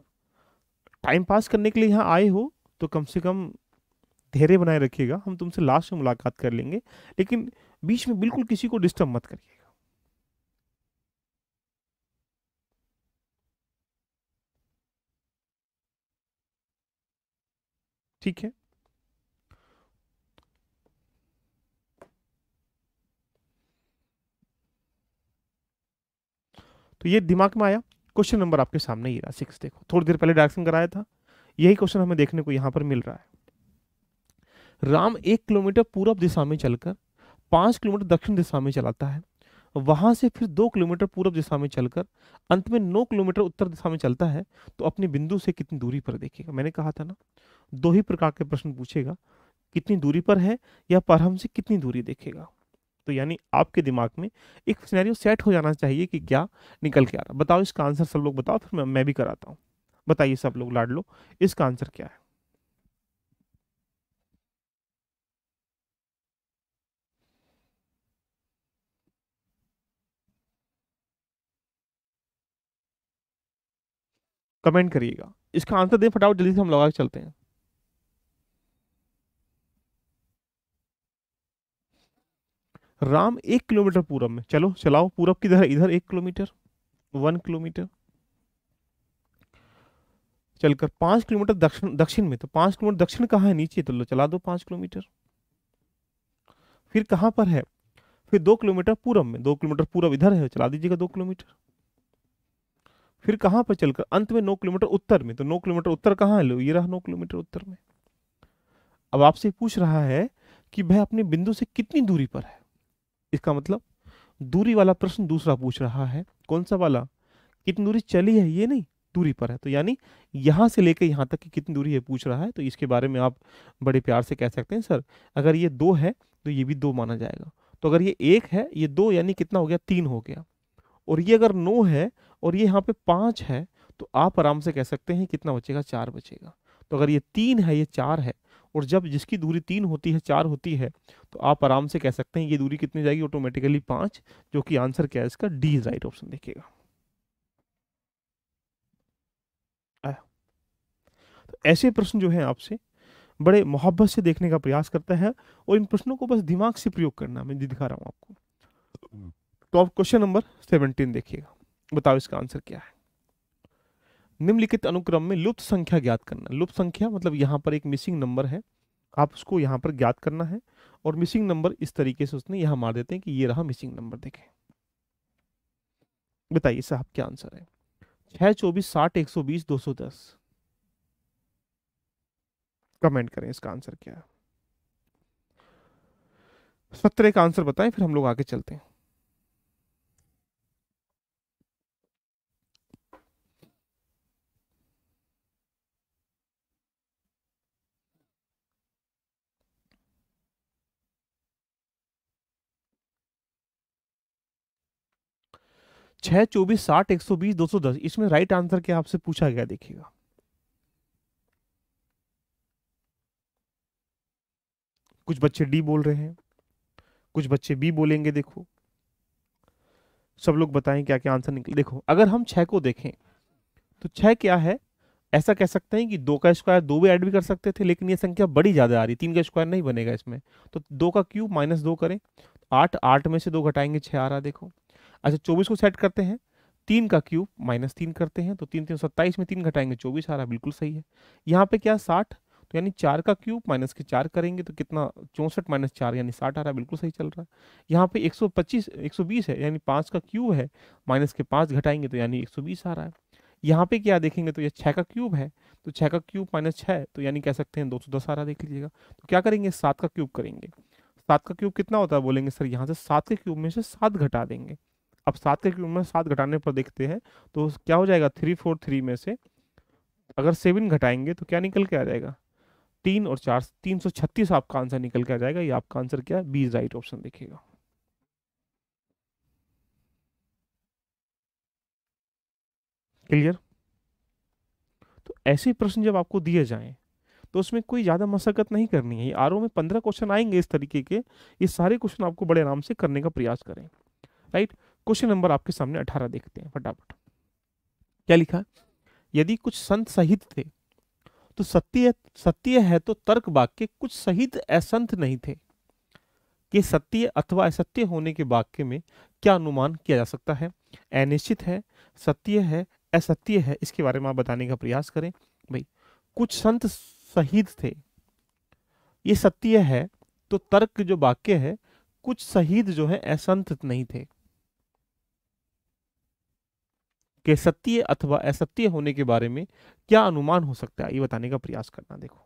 टाइम पास करने के लिए यहाँ आए हो तो कम से कम धैर्य बनाए रखिएगा हम तुमसे लास्ट में मुलाकात कर लेंगे लेकिन बीच में बिल्कुल किसी को डिस्टर्ब मत करिएगा ठीक है तो ये दिमाग में आया क्वेश्चन नंबर आपके सामने ही रहा सिक्स देखो थोड़ी देर पहले डायरेक्शन कराया था यही क्वेश्चन हमें देखने को यहाँ पर मिल रहा है राम एक किलोमीटर पूर्व दिशा में चलकर पाँच किलोमीटर दक्षिण दिशा में चलाता है वहां से फिर दो किलोमीटर पूर्व दिशा में चलकर अंत में नौ किलोमीटर उत्तर दिशा में चलता है तो अपने बिंदु से कितनी दूरी पर देखेगा मैंने कहा था ना दो ही प्रकार के प्रश्न पूछेगा कितनी दूरी पर है या पर हमसे कितनी दूरी देखेगा तो यानी आपके दिमाग में एक सिनेरियो सेट हो जाना चाहिए कि क्या निकल के आ रहा बताओ इसका आंसर सब लोग बताओ फिर मैं, मैं भी कराता हूँ बताइए सब लोग लाड लो इसका आंसर क्या है कमेंट करिएगा इसका आंसर दें फटाफट जल्दी से हम लगा के चलते हैं राम एक किलोमीटर पूरब में चलो चलाओ पूरब की तरह इधर एक किलोमीटर वन किलोमीटर चलकर पांच किलोमीटर दक्षिण दक्षिण में तो पांच किलोमीटर दक्षिण कहाँ है नीचे तो चला दो पांच किलोमीटर फिर कहां पर है फिर दो किलोमीटर पूरब में दो किलोमीटर पूरब इधर है चला दीजिएगा दो किलोमीटर फिर कहां पर चलकर अंत में नौ किलोमीटर उत्तर में तो नौ किलोमीटर उत्तर कहां है लो ये रहा नौ किलोमीटर उत्तर में अब आपसे पूछ रहा है कि वह अपने बिंदु से कितनी दूरी पर है इसका मतलब दूरी वाला प्रश्न दूसरा पूछ रहा है कौन सा वाला कितनी दूरी चली है ये नहीं दूरी पर है तो यानी यहाँ से लेकर यहाँ तक कि कितनी दूरी है पूछ रहा है तो इसके बारे में आप बड़े प्यार से कह सकते हैं सर अगर ये दो है तो ये भी दो माना जाएगा तो अगर ये एक है ये दो यानी कितना हो गया तीन हो गया और ये अगर नौ है और ये यहाँ पे पाँच है तो आप आराम से कह सकते हैं कितना बचेगा चार बचेगा तो अगर ये तीन है ये चार है और जब जिसकी दूरी तीन होती है चार होती है तो आप आराम से कह सकते हैं ये दूरी कितनी जाएगी ऑटोमेटिकली पांच जो कि आंसर क्या है इसका डी इज राइट ऑप्शन देखिएगा तो ऐसे प्रश्न जो है आपसे बड़े मोहब्बत से देखने का प्रयास करता है और इन प्रश्नों को बस दिमाग से प्रयोग करना मैं दिखा रहा हूं आपको हम्म। तो आप क्वेश्चन नंबर सेवनटीन देखिएगा बताओ इसका आंसर क्या है निम्नलिखित अनुक्रम में लुप्त संख्या ज्ञात करना लुप्त संख्या मतलब यहाँ पर एक मिसिंग नंबर है आप उसको यहाँ पर ज्ञात करना है और मिसिंग नंबर इस तरीके से उसने यहाँ मार देते हैं कि ये रहा मिसिंग नंबर देखें बताइए साहब क्या आंसर है छः चौबीस साठ एक सौ बीस दो सौ दस कमेंट करें इसका आंसर क्या है सत्रह का आंसर बताएं फिर हम लोग आगे चलते हैं छह चौबीस साठ एक सौ बीस दो सौ दस इसमें राइट आंसर क्या आपसे पूछा गया देखिएगा कुछ बच्चे डी बोल रहे हैं कुछ बच्चे बी बोलेंगे देखो सब लोग बताएं क्या क्या आंसर निकले देखो अगर हम छह को देखें तो छह क्या है ऐसा कह सकते हैं कि दो का स्क्वायर दो भी ऐड भी कर सकते थे लेकिन ये संख्या बड़ी ज़्यादा आ रही तीन का स्क्वायर नहीं बनेगा इसमें तो दो का क्यूब माइनस दो करें आठ आठ में से दो घटाएंगे छह आ रहा देखो अच्छा चौबीस को सेट करते हैं तीन का क्यूब माइनस तीन करते हैं तो तीन तीन सत्ताईस में तीन घटाएंगे चौबीस आ रहा बिल्कुल सही है यहाँ पे क्या साठ तो यानी चार का क्यूब माइनस के चार करेंगे तो कितना चौंसठ माइनस चार यानी साठ आ रहा है बिल्कुल सही चल रहा है यहाँ पे 125 120 है यानी पाँच का क्यूब है माइनस के पाँच घटाएंगे तो यानी बीस आ रहा है यहाँ पे क्या देखेंगे तो ये छः का क्यूब है तो छः का क्यूब माइनस छः तो यानी कह सकते हैं दो सौ दस आ रहा देख लीजिएगा तो क्या करेंगे सात का क्यूब करेंगे सात का क्यूब कितना होता है बोलेंगे सर यहाँ से सात के क्यूब में से सात घटा देंगे अब सात के क्यूब में सात घटाने पर देखते हैं तो क्या हो जाएगा थ्री फोर थ्री में से अगर सेवन घटाएंगे तो क्या निकल के आ जाएगा तीन और चार तीन सौ छत्तीस आपका आंसर निकल के आ जाएगा ये आपका आंसर क्या है बी राइट ऑप्शन देखिएगा क्लियर तो ऐसे प्रश्न जब आपको दिए जाएं तो उसमें कोई ज़्यादा मशक्कत नहीं करनी है आर में पंद्रह क्वेश्चन आएंगे इस तरीके के ये सारे क्वेश्चन आपको बड़े आराम से करने का प्रयास करें राइट right? क्वेश्चन नंबर आपके सामने अठारह देखते हैं फटाफट क्या लिखा यदि कुछ संत सहित थे तो सत्य सत्य है तो तर्क वाक्य कुछ सहित असंत नहीं थे कि सत्य अथवा असत्य होने के वाक्य में क्या अनुमान किया जा सकता है अनिश्चित है सत्य है असत्य है इसके बारे में आप बताने का प्रयास करें भाई कुछ संत सहित थे ये सत्य है तो तर्क जो वाक्य है कुछ शहीद जो है असंत नहीं थे के सत्य अथवा असत्य होने के बारे में क्या अनुमान हो सकता है ये बताने का प्रयास करना देखो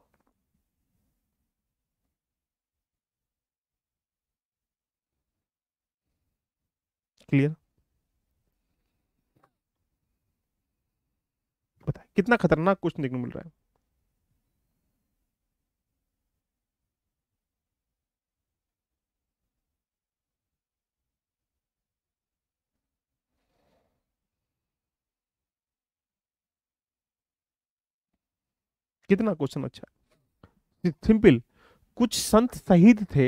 क्लियर बताए कितना खतरनाक कुछ देखने मिल रहा है कितना क्वेश्चन अच्छा सिंपल कुछ संत शहीद थे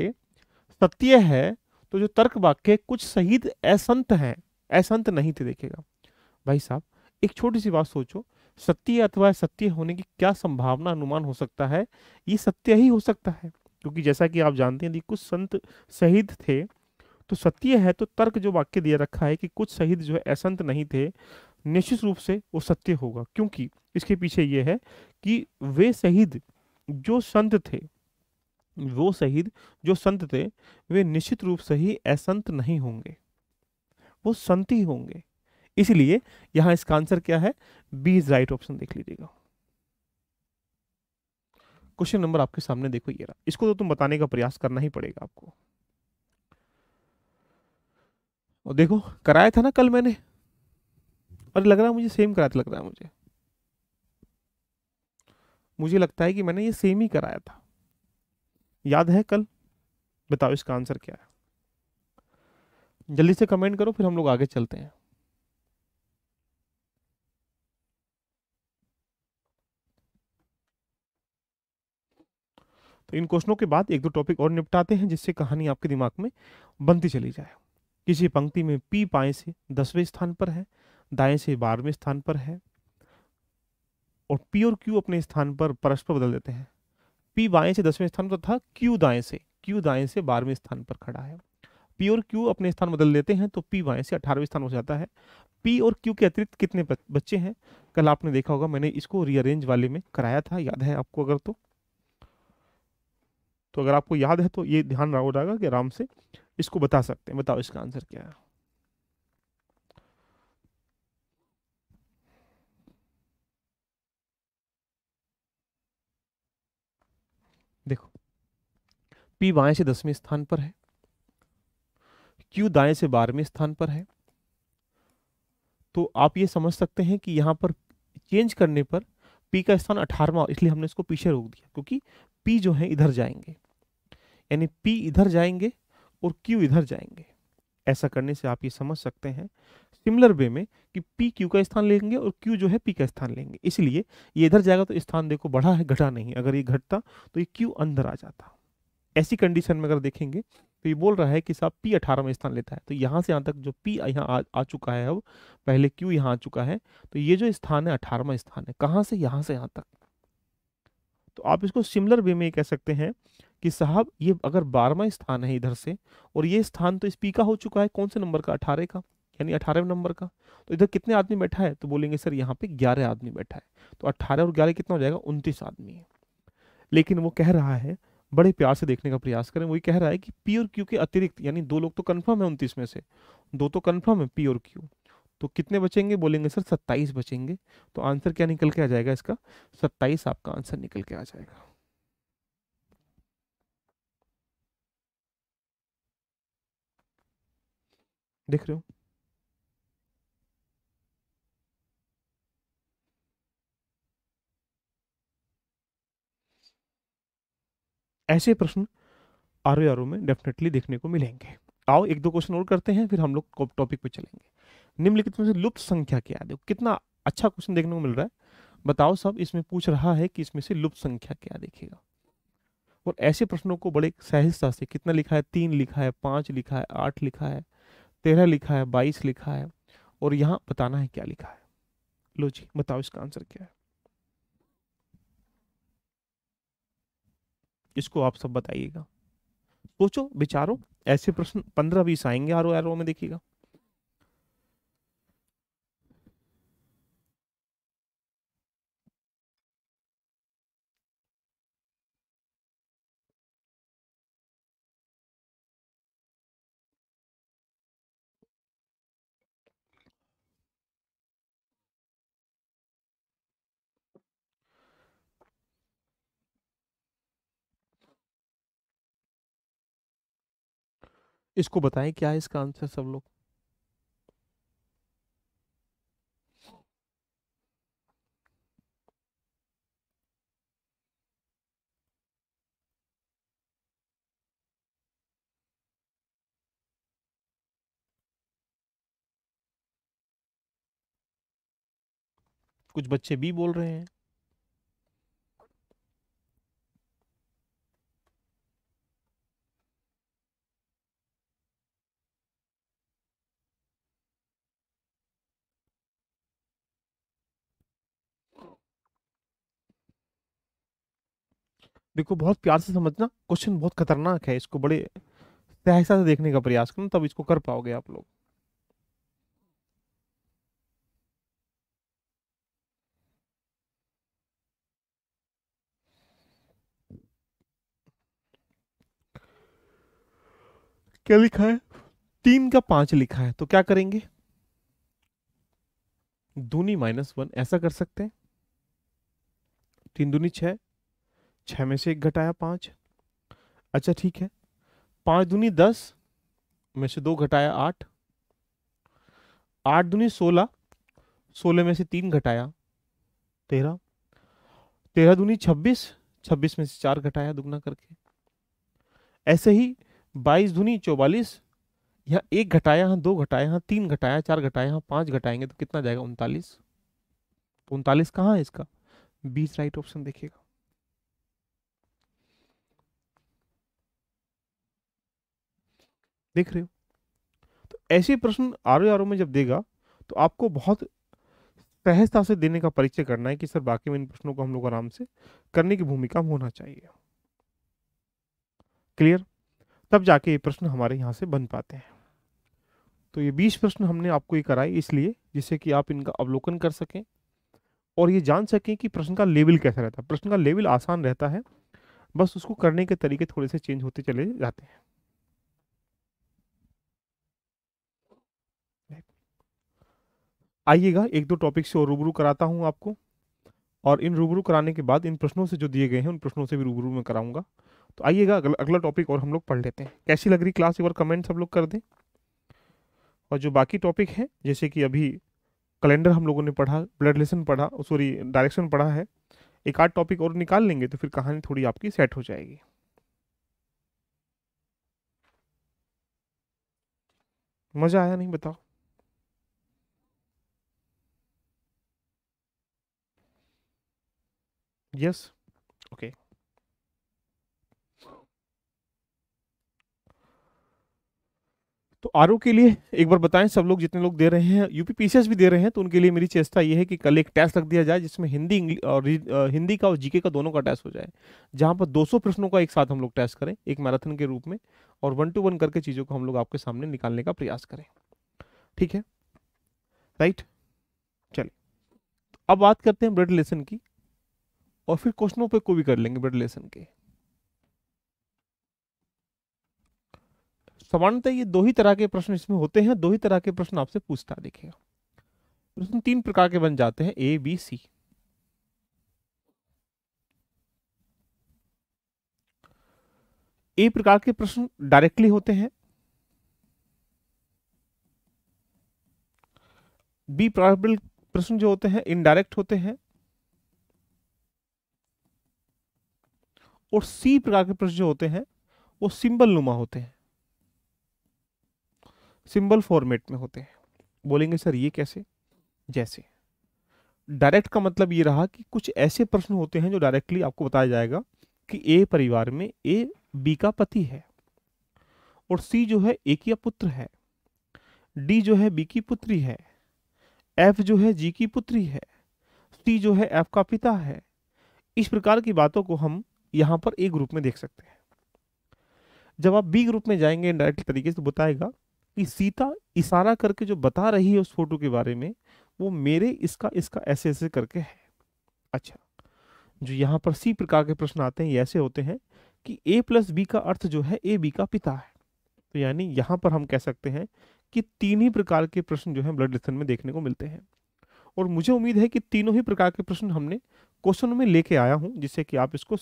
सत्य है तो जो तर्क वाक्य कुछ शहीद असंत हैं असंत नहीं थे देखेगा भाई साहब एक छोटी सी बात सोचो सत्य अथवा सत्य होने की क्या संभावना अनुमान हो सकता है ये सत्य ही हो सकता है क्योंकि जैसा कि आप जानते हैं यदि कुछ संत शहीद थे तो सत्य है तो तर्क जो वाक्य दिया रखा है कि कुछ शहीद जो है असंत नहीं थे निश्चित रूप से वो सत्य होगा क्योंकि इसके पीछे ये है कि वे शहीद जो संत थे वो शहीद जो संत थे वे निश्चित रूप से ही असंत नहीं होंगे वो संत ही होंगे इसलिए यहां इसका आंसर क्या है बी इज राइट ऑप्शन देख लीजिएगा क्वेश्चन नंबर आपके सामने देखो ये रहा इसको तो तुम बताने का प्रयास करना ही पड़ेगा आपको और देखो कराया था ना कल मैंने और लग रहा है मुझे सेम कराया लग रहा है मुझे मुझे लगता है कि मैंने ये सेम ही कराया था याद है कल बताओ इसका आंसर क्या है जल्दी से कमेंट करो फिर हम लोग आगे चलते हैं तो इन क्वेश्चनों के बाद एक दो टॉपिक और निपटाते हैं जिससे कहानी आपके दिमाग में बनती चली जाए किसी पंक्ति में पी पाए से दसवें स्थान पर है दाएं से बारहवें स्थान पर है और पी और क्यू अपने स्थान पर परस्पर बदल देते हैं पी बाएं से दसवें स्थान पर था क्यू दाएं से क्यू दाएं से बारहवें स्थान पर खड़ा है पी और क्यू अपने स्थान बदल देते हैं तो पी बाएं से अठारहवें स्थान हो जाता है पी और क्यू के अतिरिक्त कितने बच्चे हैं कल आपने देखा होगा मैंने इसको रीअरेंज वाले में कराया था याद है आपको अगर तो तो अगर आपको याद है तो ये ध्यान रहा हो जाएगा कि आराम से इसको बता सकते हैं बताओ इसका आंसर क्या है पी बाएं से दसवें स्थान पर है क्यू दाएं से बारहवें स्थान पर है तो आप ये समझ सकते हैं कि यहाँ पर चेंज करने पर पी का स्थान अठारवा इसलिए हमने इसको पीछे रोक दिया क्योंकि पी जो है इधर जाएंगे यानी पी इधर जाएंगे और क्यू इधर जाएंगे ऐसा करने से आप ये समझ सकते हैं सिमिलर वे में कि पी क्यू का स्थान लेंगे और क्यू जो है पी का स्थान लेंगे इसलिए ये इधर जाएगा तो स्थान देखो बढ़ा है घटा नहीं अगर ये घटता तो ये क्यू अंदर आ जाता ऐसी कंडीशन में अगर देखेंगे तो ये बोल रहा है कि साहब पी अठारह में स्थान लेता है तो यहाँ से यहाँ तक जो पी यहाँ आ, आ चुका है अब पहले क्यू यहाँ आ चुका है तो ये जो स्थान है अठारहवा स्थान है कहाँ से यहाँ से यहाँ तक तो आप इसको सिमिलर वे में कह सकते हैं कि साहब ये अगर बारहवा स्थान है इधर से और ये स्थान तो इस पी का हो चुका है कौन से नंबर का अठारह का यानी अठारहवें नंबर का तो इधर कितने आदमी बैठा है तो बोलेंगे सर यहाँ पे ग्यारह आदमी बैठा है तो अट्ठारह और ग्यारह कितना हो जाएगा उनतीस आदमी है लेकिन वो कह रहा है बड़े प्यार से देखने का प्रयास करें वही कह रहा है कि पी और क्यू के अतिरिक्त यानी दो लोग तो कन्फर्म है उनतीस में से दो तो कन्फर्म है पी और क्यू तो कितने बचेंगे बोलेंगे सर सत्ताईस बचेंगे तो आंसर क्या निकल के आ जाएगा इसका सत्ताईस आपका आंसर निकल के आ जाएगा देख रहे हो ऐसे प्रश्न आर आर में डेफिनेटली देखने को मिलेंगे आओ एक दो क्वेश्चन और करते हैं फिर हम लोग टॉपिक पे चलेंगे निम्नलिखित में से लुप्त संख्या क्या है देखो कितना अच्छा क्वेश्चन देखने को मिल रहा है बताओ सब इसमें पूछ रहा है कि इसमें से लुप्त संख्या क्या देखेगा और ऐसे प्रश्नों को बड़े सहजता से कितना लिखा है तीन लिखा है पाँच लिखा है आठ लिखा है तेरह लिखा है बाईस लिखा है और यहाँ बताना है क्या लिखा है लो जी बताओ इसका आंसर क्या है इसको आप सब बताइएगा सोचो विचारो ऐसे प्रश्न पंद्रह बीस आएंगे आर ओ में देखिएगा इसको बताएं क्या है इसका आंसर सब लोग कुछ बच्चे भी बोल रहे हैं देखो बहुत प्यार से समझना क्वेश्चन बहुत खतरनाक है इसको बड़े सहसा से देखने का प्रयास करना तब इसको कर पाओगे आप लोग क्या लिखा है तीन का पांच लिखा है तो क्या करेंगे दूनी माइनस वन ऐसा कर सकते हैं तीन दूनी छह छः में से एक घटाया पांच अच्छा ठीक है पाँच दुनी दस में से दो घटाया आठ आठ दुनी सोलह सोलह में से तीन घटाया तेरह तेरह दुनी छब्बीस छब्बीस में से चार घटाया दुगना करके ऐसे ही बाईस धुनी चौवालीस यहाँ एक घटाया यहाँ दो घटाया यहाँ तीन घटाया चार घटाया हाँ पांच घटाएंगे तो कितना जाएगा उनतालीस तो उनतालीस कहाँ है इसका बीस राइट ऑप्शन देखिएगा देख रहे हो तो ऐसे प्रश्न आर आर में जब देगा तो आपको बहुत सहजता से देने का परिचय करना है कि सर बाकी में इन प्रश्नों को हम लोग आराम से करने की भूमिका में होना चाहिए क्लियर तब जाके ये प्रश्न हमारे यहाँ से बन पाते हैं तो ये बीस प्रश्न हमने आपको ये कराए इसलिए जिससे कि आप इनका अवलोकन कर सकें और ये जान सकें कि प्रश्न का लेवल कैसा रहता है प्रश्न का लेवल आसान रहता है बस उसको करने के तरीके थोड़े से चेंज होते चले जाते हैं आइएगा एक दो टॉपिक से और रूबरू कराता हूँ आपको और इन रूबरू कराने के बाद इन प्रश्नों से जो दिए गए हैं उन प्रश्नों से भी रूबरू में कराऊंगा तो आइएगा अगला, अगला टॉपिक और हम लोग पढ़ लेते हैं कैसी लग रही क्लास एक बार कमेंट सब लोग कर दें और जो बाकी टॉपिक हैं जैसे कि अभी कैलेंडर हम लोगों ने पढ़ा ब्लड लेसन पढ़ा सॉरी डायरेक्शन पढ़ा है एक आध टॉपिक और निकाल लेंगे तो फिर कहानी थोड़ी आपकी सेट हो जाएगी मज़ा आया नहीं बताओ Yes. Okay. तो आर के लिए एक बार बताएं सब लोग जितने लोग दे रहे हैं यूपी पीसीएस भी दे रहे हैं तो उनके लिए मेरी चेष्टा यह है कि कल एक टेस्ट रख दिया जाए जिसमें हिंदी और हिंदी का और जीके का दोनों का टेस्ट हो जाए जहां पर 200 प्रश्नों का एक साथ हम लोग टेस्ट करें एक मैराथन के रूप में और वन टू वन करके चीज़ों को हम लोग आपके सामने निकालने का प्रयास करें ठीक है राइट चलिए अब बात करते हैं ब्रेड लेसन की और फिर क्वेश्चनों पे को भी कर लेंगे बड़े लेसन के सामान्यतः ये दो ही तरह के प्रश्न इसमें होते हैं दो ही तरह के प्रश्न आपसे पूछता देखेगा प्रश्न तीन प्रकार के बन जाते हैं ए बी सी ए प्रकार के प्रश्न डायरेक्टली होते हैं बी प्रश्न जो होते हैं इनडायरेक्ट होते हैं और सी प्रकार के प्रश्न जो होते हैं वो सिंबल नुमा होते हैं सिंबल फॉर्मेट में होते हैं बोलेंगे सर ये कैसे जैसे डायरेक्ट का मतलब ये रहा कि कुछ ऐसे प्रश्न होते हैं जो डायरेक्टली आपको बताया जाएगा कि ए परिवार में ए बी का पति है और सी जो है ए की पुत्र है डी जो है बी की पुत्री है एफ जो है जी की पुत्री है सी जो है एफ का पिता है इस प्रकार की बातों को हम यहां पर ए ग्रुप में देख सकते हैं जब आप बी ग्रुप में जाएंगे डायरेक्ट तरीके से तो बताएगा कि सीता इशारा करके जो बता रही है उस फोटो के बारे में वो मेरे इसका इसका ऐसे ऐसे करके है अच्छा जो यहाँ पर सी प्रकार के प्रश्न आते हैं ये ऐसे होते हैं कि ए प्लस बी का अर्थ जो है ए बी का पिता है तो यानी यहाँ पर हम कह सकते हैं कि तीन ही प्रकार के प्रश्न जो है ब्लड लिथन में देखने को मिलते हैं और मुझे उम्मीद है कि तीनों ही प्रकार के प्रश्न हमने क्वेश्चन में लेके आया हूँ जिससे कि आप इसको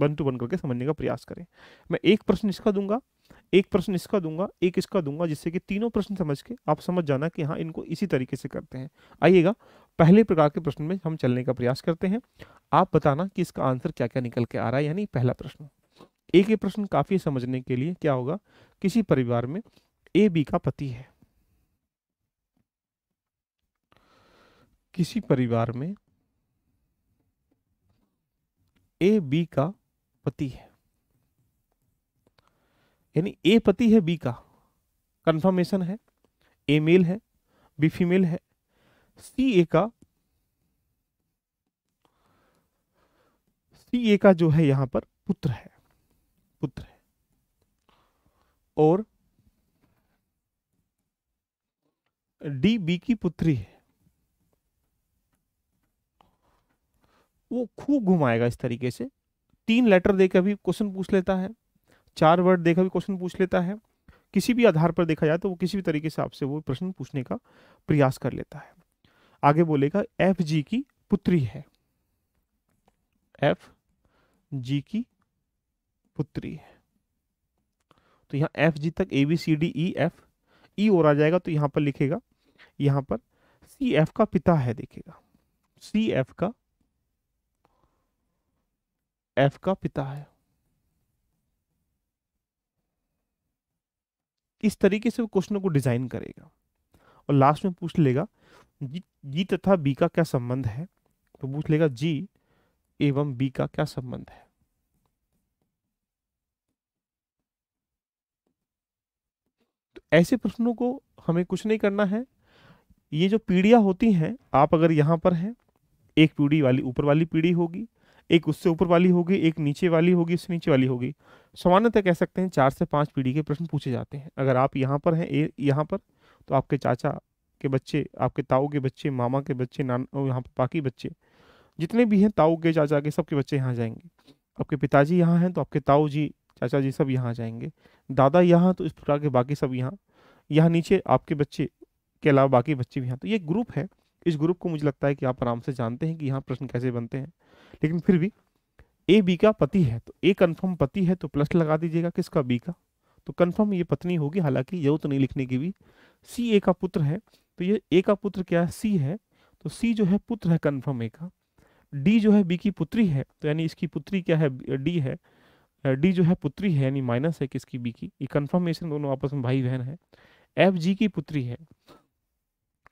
वन टू वन करके समझने का प्रयास करें मैं एक प्रश्न इसका दूंगा एक प्रश्न इसका दूंगा एक इसका दूंगा जिससे कि तीनों प्रश्न समझ के आप समझ जाना कि हाँ इनको इसी तरीके से करते हैं आइएगा पहले प्रकार के प्रश्न में हम चलने का प्रयास करते हैं आप बताना कि इसका आंसर क्या क्या निकल के आ रहा है यानी पहला प्रश्न एक ही प्रश्न काफी समझने के लिए क्या होगा किसी परिवार में ए बी का पति है किसी परिवार में ए बी का पति है यानी ए पति है बी का कंफर्मेशन है ए मेल है बी फीमेल है सी ए का सी ए का जो है यहां पर पुत्र है पुत्र है और डी बी की पुत्री है वो खूब घुमाएगा इस तरीके से तीन लेटर देकर भी क्वेश्चन पूछ लेता है चार वर्ड देकर भी क्वेश्चन पूछ लेता है किसी भी आधार पर देखा जाए तो वो किसी भी तरीके से आपसे वो प्रश्न पूछने का प्रयास कर लेता है आगे बोलेगा एफ जी की पुत्री है एफ जी की पुत्री है तो यहाँ एफ जी तक A B C D E F E और आ जाएगा तो यहाँ पर लिखेगा यहाँ पर सी एफ का पिता है देखेगा सी एफ का एफ का पिता है इस तरीके से वो क्वेश्चन को डिजाइन करेगा और लास्ट में पूछ लेगा जी, तथा बी का क्या संबंध है तो पूछ लेगा जी एवं बी का क्या संबंध है तो ऐसे प्रश्नों को हमें कुछ नहीं करना है ये जो पीढ़ियां होती हैं आप अगर यहां पर हैं एक पीढ़ी वाली ऊपर वाली पीढ़ी होगी एक उससे ऊपर वाली होगी एक नीचे वाली होगी उससे नीचे वाली होगी सामान्यतः कह सकते हैं चार से पाँच पीढ़ी के प्रश्न पूछे जाते हैं अगर आप यहाँ पर हैं यहाँ पर तो आपके चाचा के बच्चे आपके ताऊ के बच्चे मामा के बच्चे नान यहाँ पर बाकी बच्चे जितने भी हैं ताऊ के चाचा के सबके बच्चे यहाँ जाएंगे आपके पिताजी यहाँ हैं तो आपके ताऊ जी चाचा जी सब यहाँ जाएंगे दादा यहाँ तो इस प्रकार के बाकी सब यहाँ यहाँ नीचे आपके बच्चे के अलावा बाकी बच्चे भी यहाँ तो ये ग्रुप है इस ग्रुप को मुझे लगता है कि आप आराम से जानते हैं कि यहाँ प्रश्न कैसे बनते हैं लेकिन फिर भी ए बी का पति है तो ए कन्फर्म पति है तो प्लस लगा दीजिएगा किसका बी का तो कन्फर्म ये पत्नी होगी हालांकि जरूरत तो नहीं लिखने की भी सी ए का पुत्र है तो ये ए का पुत्र क्या है सी है तो सी जो है पुत्र है कन्फर्म ए का डी जो है बी की पुत्री है तो यानी इसकी पुत्री क्या है डी है डी जो है पुत्री है यानी माइनस है किसकी बी की ये कन्फर्मेशन दोनों आपस में भाई बहन है एफ जी की पुत्री है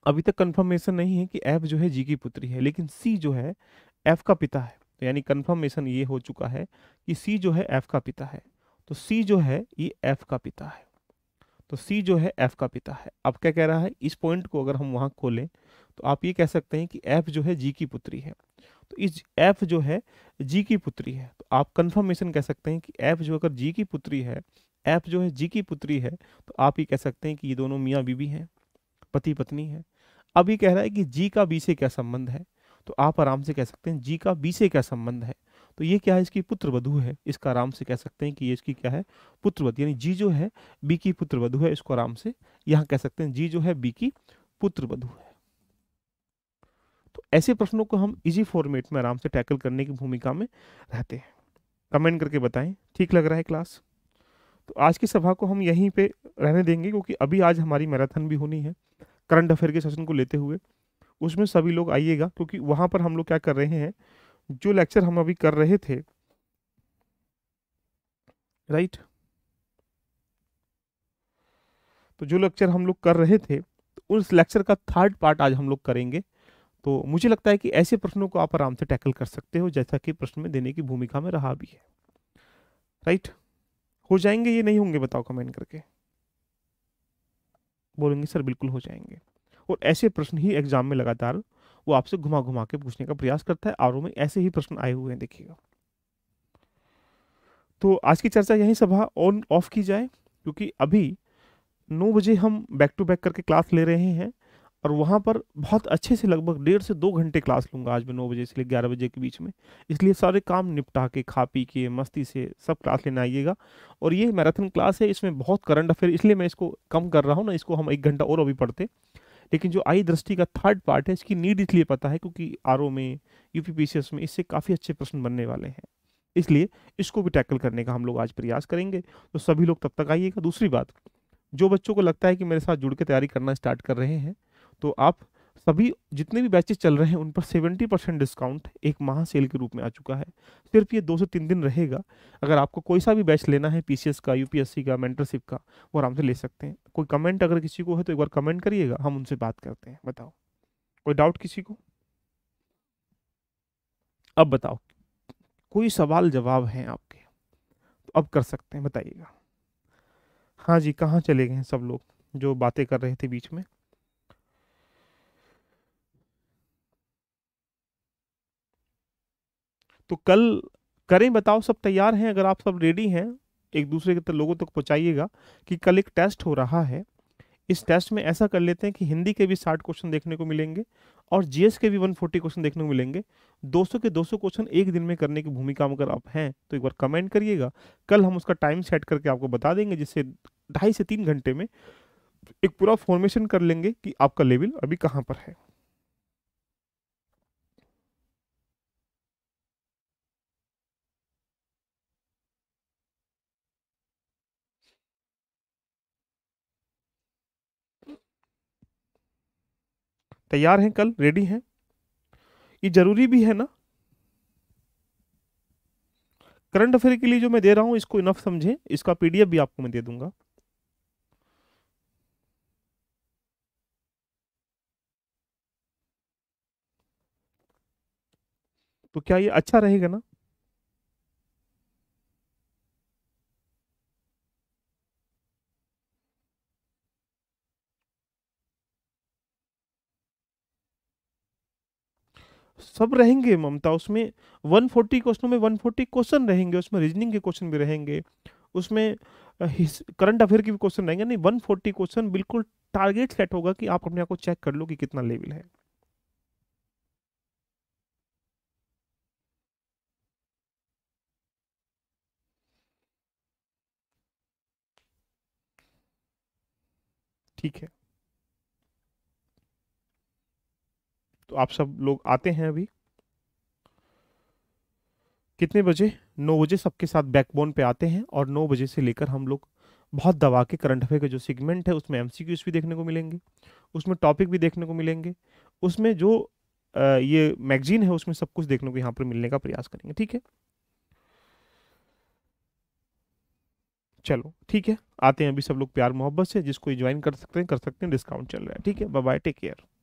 अभी तक कन्फर्मेशन नहीं है कि एफ जो है जी की पुत्री है लेकिन सी जो है एफ का पिता है तो यानी कंफर्मेशन ये हो चुका है कि सी जो है एफ का पिता है तो सी जो है ये एफ का पिता है तो सी जो है एफ का पिता है अब क्या कह रहा है इस पॉइंट को अगर हम वहाँ खोलें तो आप ये कह सकते हैं कि एफ जो है जी की पुत्री है तो इस एफ जो है जी की पुत्री है तो आप कंफर्मेशन कह सकते हैं कि एफ जो अगर जी की पुत्री है एफ जो है जी की पुत्री है तो आप ये कह सकते हैं कि ये दोनों मियाँ बीबी हैं पति पत्नी है अब ये कह रहा है कि जी का बी से क्या संबंध है तो आप आराम से कह सकते हैं जी का बी से क्या संबंध है तो ये क्या है इसकी पुत्रवधु है इसका आराम से कह सकते हैं कि ये इसकी क्या है पुत्रवधु यानी जी जो है बी की पुत्रवधु है इसको आराम से यहाँ कह सकते हैं जी जो है बी की पुत्रवधु है तो ऐसे प्रश्नों को हम इजी फॉर्मेट में आराम से टैकल करने की भूमिका में रहते हैं कमेंट करके बताएं ठीक लग रहा है क्लास तो आज की सभा को हम यहीं पे रहने देंगे क्योंकि अभी आज हमारी मैराथन भी होनी है करंट अफेयर के सेशन को लेते हुए उसमें सभी लोग आइएगा क्योंकि वहां पर हम लोग क्या कर रहे हैं जो लेक्चर हम अभी कर रहे थे राइट तो जो लेक्चर हम लोग कर रहे थे तो उस लेक्चर का थर्ड पार्ट आज हम लोग करेंगे तो मुझे लगता है कि ऐसे प्रश्नों को आप आराम से टैकल कर सकते हो जैसा कि प्रश्न में देने की भूमिका में रहा भी है राइट हो जाएंगे ये नहीं होंगे बताओ कमेंट करके बोलेंगे सर बिल्कुल हो जाएंगे और ऐसे प्रश्न ही एग्जाम में लगातार वो आपसे घुमा घुमा के पूछने का प्रयास करता है आर में ऐसे ही प्रश्न आए हुए हैं देखिएगा तो आज की चर्चा यही सभा ऑन ऑफ की जाए क्योंकि अभी नौ बजे हम बैक टू बैक करके क्लास ले रहे हैं और वहाँ पर बहुत अच्छे से लगभग डेढ़ से दो घंटे क्लास लूँगा आज मैं नौ बजे से लेकर ग्यारह बजे के बीच में इसलिए सारे काम निपटा के खा पी के मस्ती से सब क्लास लेने आइएगा और ये मैराथन क्लास है इसमें बहुत करंट अफेयर इसलिए मैं इसको कम कर रहा हूँ ना इसको हम एक घंटा और अभी पढ़ते लेकिन जो आई दृष्टि का थर्ड पार्ट है इसकी नीड इसलिए पता है क्योंकि आर में यू में इससे काफ़ी अच्छे प्रश्न बनने वाले हैं इसलिए इसको भी टैकल करने का हम लोग आज प्रयास करेंगे तो सभी लोग तब तक आइएगा दूसरी बात जो बच्चों को लगता है कि मेरे साथ जुड़ के तैयारी करना स्टार्ट कर रहे हैं तो आप सभी जितने भी बैचेस चल रहे हैं उन पर 70 परसेंट डिस्काउंट एक माह सेल के रूप में आ चुका है सिर्फ ये दो से तीन दिन रहेगा अगर आपको कोई सा भी बैच लेना है पीसीएस का यूपीएससी का मेंटरशिप का वो आराम से ले सकते हैं कोई कमेंट अगर किसी को है तो एक बार कमेंट करिएगा हम उनसे बात करते हैं बताओ कोई डाउट किसी को अब बताओ कोई सवाल जवाब हैं आपके तो अब कर सकते हैं बताइएगा हाँ जी कहाँ चले गए सब लोग जो बातें कर रहे थे बीच में तो कल करें बताओ सब तैयार हैं अगर आप सब रेडी हैं एक दूसरे के लोगों तक तो पहुँचाइएगा कि कल एक टेस्ट हो रहा है इस टेस्ट में ऐसा कर लेते हैं कि हिंदी के भी साठ क्वेश्चन देखने को मिलेंगे और जीएस के भी 140 क्वेश्चन देखने को मिलेंगे 200 के 200 क्वेश्चन एक दिन में करने की भूमिका में अगर आप हैं तो एक बार कमेंट करिएगा कल हम उसका टाइम सेट करके आपको बता देंगे जिससे ढाई से तीन घंटे में एक पूरा फॉर्मेशन कर लेंगे कि आपका लेवल अभी कहाँ पर है तैयार हैं कल रेडी हैं ये जरूरी भी है ना करंट अफेयर के लिए जो मैं दे रहा हूं इसको इनफ समझें इसका पीडीएफ भी आपको मैं दे दूंगा तो क्या ये अच्छा रहेगा ना सब रहेंगे ममता उसमें 140 क्वेश्चनों में 140 क्वेश्चन रहेंगे उसमें रीजनिंग के क्वेश्चन भी रहेंगे उसमें करंट अफेयर के भी क्वेश्चन रहेंगे नहीं 140 क्वेश्चन बिल्कुल टारगेट सेट होगा कि आप अपने आप को चेक कर लो कि कितना लेवल है ठीक है तो आप सब लोग आते हैं अभी कितने बजे नौ बजे सबके साथ बैकबोन पे आते हैं और नौ बजे से लेकर हम लोग बहुत दबा के करंट अफेयर का जो सेगमेंट है उसमें एमसीक्यूज भी देखने को मिलेंगे उसमें टॉपिक भी देखने को मिलेंगे उसमें जो ये मैगजीन है उसमें सब कुछ देखने को यहाँ पर मिलने का प्रयास करेंगे ठीक है चलो ठीक है आते हैं अभी सब लोग प्यार मोहब्बत से जिसको ज्वाइन कर सकते हैं कर सकते हैं डिस्काउंट चल रहा है ठीक है बाय टेक केयर